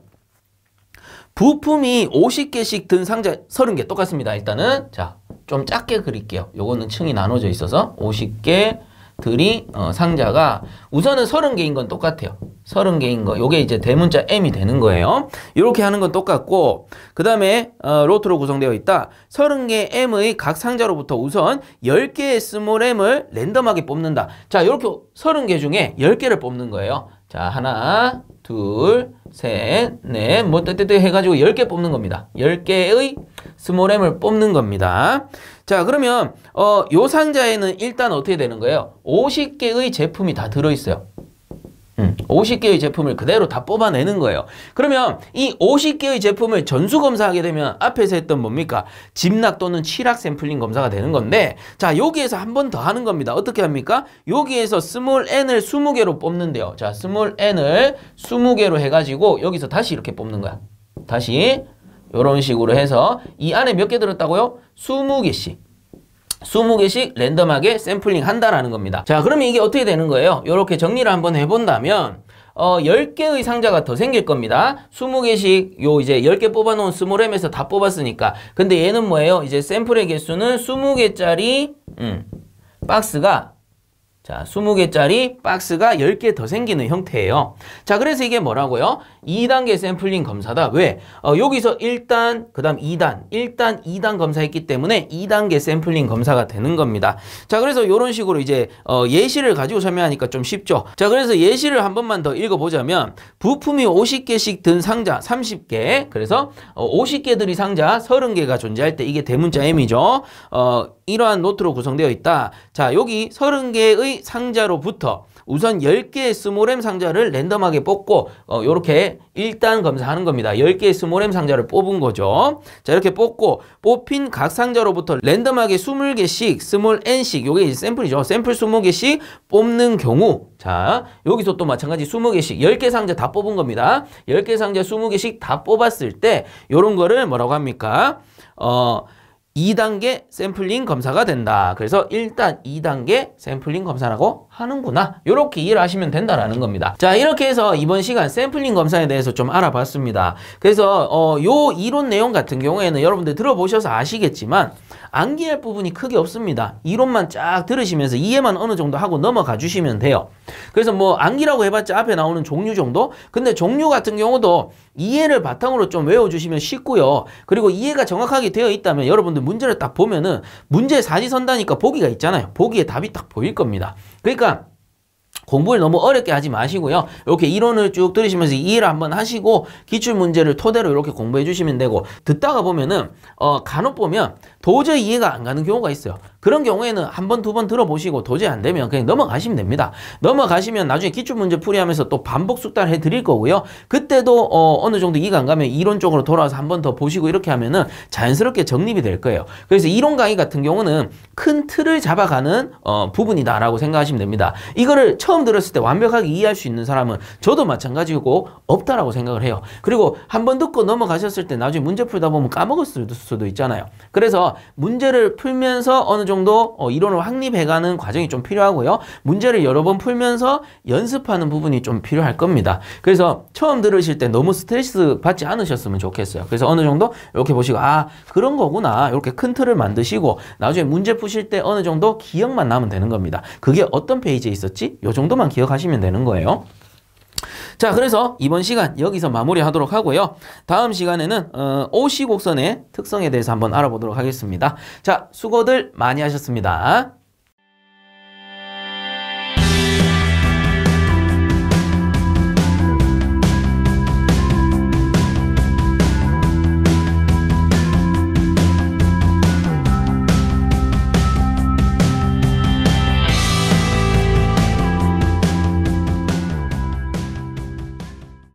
Speaker 1: 부품이 50개씩 든 상자 30개 똑같습니다. 일단은 자좀 작게 그릴게요. 요거는 층이 나눠져 있어서 50개 들이 어, 상자가 우선은 30개인 건 똑같아요. 30개인 거. 요게 이제 대문자 M이 되는 거예요. 이렇게 하는 건 똑같고 그 다음에 어, 로트로 구성되어 있다. 30개 M의 각 상자로부터 우선 10개의 스몰 M을 랜덤하게 뽑는다. 자 이렇게 30개 중에 10개를 뽑는 거예요. 자, 하나, 둘, 셋, 넷, 뭐, 뜨뜨뜨 해가지고 10개 뽑는 겁니다. 10개의 스몰엠을 뽑는 겁니다. 자, 그러면, 어, 요 상자에는 일단 어떻게 되는 거예요? 50개의 제품이 다 들어있어요. 50개의 음. 제품을 그대로 다 뽑아내는 거예요. 그러면 이 50개의 제품을 전수검사하게 되면 앞에서 했던 뭡니까? 집락 또는 치락 샘플링 검사가 되는 건데 자 여기에서 한 번 더 하는 겁니다. 어떻게 합니까? 여기에서 스몰 n을 20개로 뽑는데요. 자 스몰 n을 20개로 해가지고 여기서 다시 이렇게 뽑는 거야. 다시 이런 식으로 해서 이 안에 몇 개 들었다고요? 20개씩. 20개씩 랜덤하게 샘플링 한다라는 겁니다. 자, 그러면 이게 어떻게 되는 거예요? 이렇게 정리를 한번 해본다면 어, 10개의 상자가 더 생길 겁니다. 20개씩 요 이제 10개 뽑아놓은 스몰엠에서 다 뽑았으니까. 근데 얘는 뭐예요? 이제 샘플의 개수는 20개짜리 음, 박스가 자, 20개짜리 박스가 10개 더 생기는 형태예요. 자, 그래서 이게 뭐라고요? 2단계 샘플링 검사다. 왜? 어, 여기서 1단, 그 다음 2단, 1단, 2단 검사했기 때문에 2단계 샘플링 검사가 되는 겁니다. 자, 그래서 이런 식으로 이제 어, 예시를 가지고 설명하니까 좀 쉽죠? 자, 그래서 예시를 한 번만 더 읽어보자면 부품이 50개씩 든 상자 30개, 그래서 어, 50개 들이 상자 30개가 존재할 때 이게 대문자 M이죠. 어, 이러한 노트로 구성되어 있다. 자, 여기 30개의 상자로부터 우선 10개의 스몰엠 상자를 랜덤하게 뽑고 어, 이렇게 일단 검사하는 겁니다. 10개의 스몰엠 상자를 뽑은 거죠. 자, 이렇게 뽑고 뽑힌 각 상자로부터 랜덤하게 20개씩 스몰 n씩 요게 샘플이죠. 샘플 20개씩 뽑는 경우 자, 여기서 또 마찬가지 20개씩 10개 상자 다 뽑은 겁니다. 10개 상자 20개씩 다 뽑았을 때 요런 거를 뭐라고 합니까? 어, 2단계 샘플링 검사가 된다. 그래서 일단 2단계 샘플링 검사라고 하는구나 이렇게 이해를 하시면 된다라는 겁니다 자 이렇게 해서 이번 시간 샘플링 검사에 대해서 좀 알아봤습니다 그래서 어, 요 이론 내용 같은 경우에는 여러분들 들어보셔서 아시겠지만 암기할 부분이 크게 없습니다 이론만 쫙 들으시면서 이해만 어느 정도 하고 넘어가 주시면 돼요 그래서 뭐 암기라고 해봤자 앞에 나오는 종류 정도 근데 종류 같은 경우도 이해를 바탕으로 좀 외워주시면 쉽고요 그리고 이해가 정확하게 되어 있다면 여러분들 문제를 딱 보면은 문제 사지선다니까 보기가 있잖아요 보기에 답이 딱 보일 겁니다 Vem 공부를 너무 어렵게 하지 마시고요. 이렇게 이론을 쭉 들으시면서 이해를 한번 하시고 기출문제를 토대로 이렇게 공부해 주시면 되고 듣다가 보면은 어 간혹 보면 도저히 이해가 안 가는 경우가 있어요. 그런 경우에는 한 번, 두 번 들어보시고 도저히 안 되면 그냥 넘어가시면 됩니다. 넘어가시면 나중에 기출문제 풀이하면서 또 반복 숙달해 드릴 거고요. 그때도 어, 느 정도 이해가 안 가면 이론 쪽으로 돌아와서 한 번 더 보시고 이렇게 하면은 자연스럽게 정립이 될 거예요. 그래서 이론 강의 같은 경우는 큰 틀을 잡아가는 어, 부분이다라고 생각하시면 됩니다. 이거를 처음 처음 들었을 때 완벽하게 이해할 수 있는 사람은 저도 마찬가지고 없다라고 생각을 해요. 그리고 한 번 듣고 넘어가셨을 때 나중에 문제 풀다 보면 까먹을 수도 있잖아요. 그래서 문제를 풀면서 어느 정도 어, 이론을 확립해가는 과정이 좀 필요하고요. 문제를 여러 번 풀면서 연습하는 부분이 좀 필요할 겁니다. 그래서 처음 들으실 때 너무 스트레스 받지 않으셨으면 좋겠어요. 그래서 어느 정도 이렇게 보시고 아 그런 거구나 이렇게 큰 틀을 만드시고 나중에 문제 푸실 때 어느 정도 기억만 나면 되는 겁니다. 그게 어떤 페이지에 있었지? 요 정도 정도만 기억하시면 되는 거예요. 자 그래서 이번 시간 여기서 마무리하도록 하고요. 다음 시간에는 어, OC 곡선의 특성에 대해서 한번 알아보도록 하겠습니다. 자 수고들 많이 하셨습니다.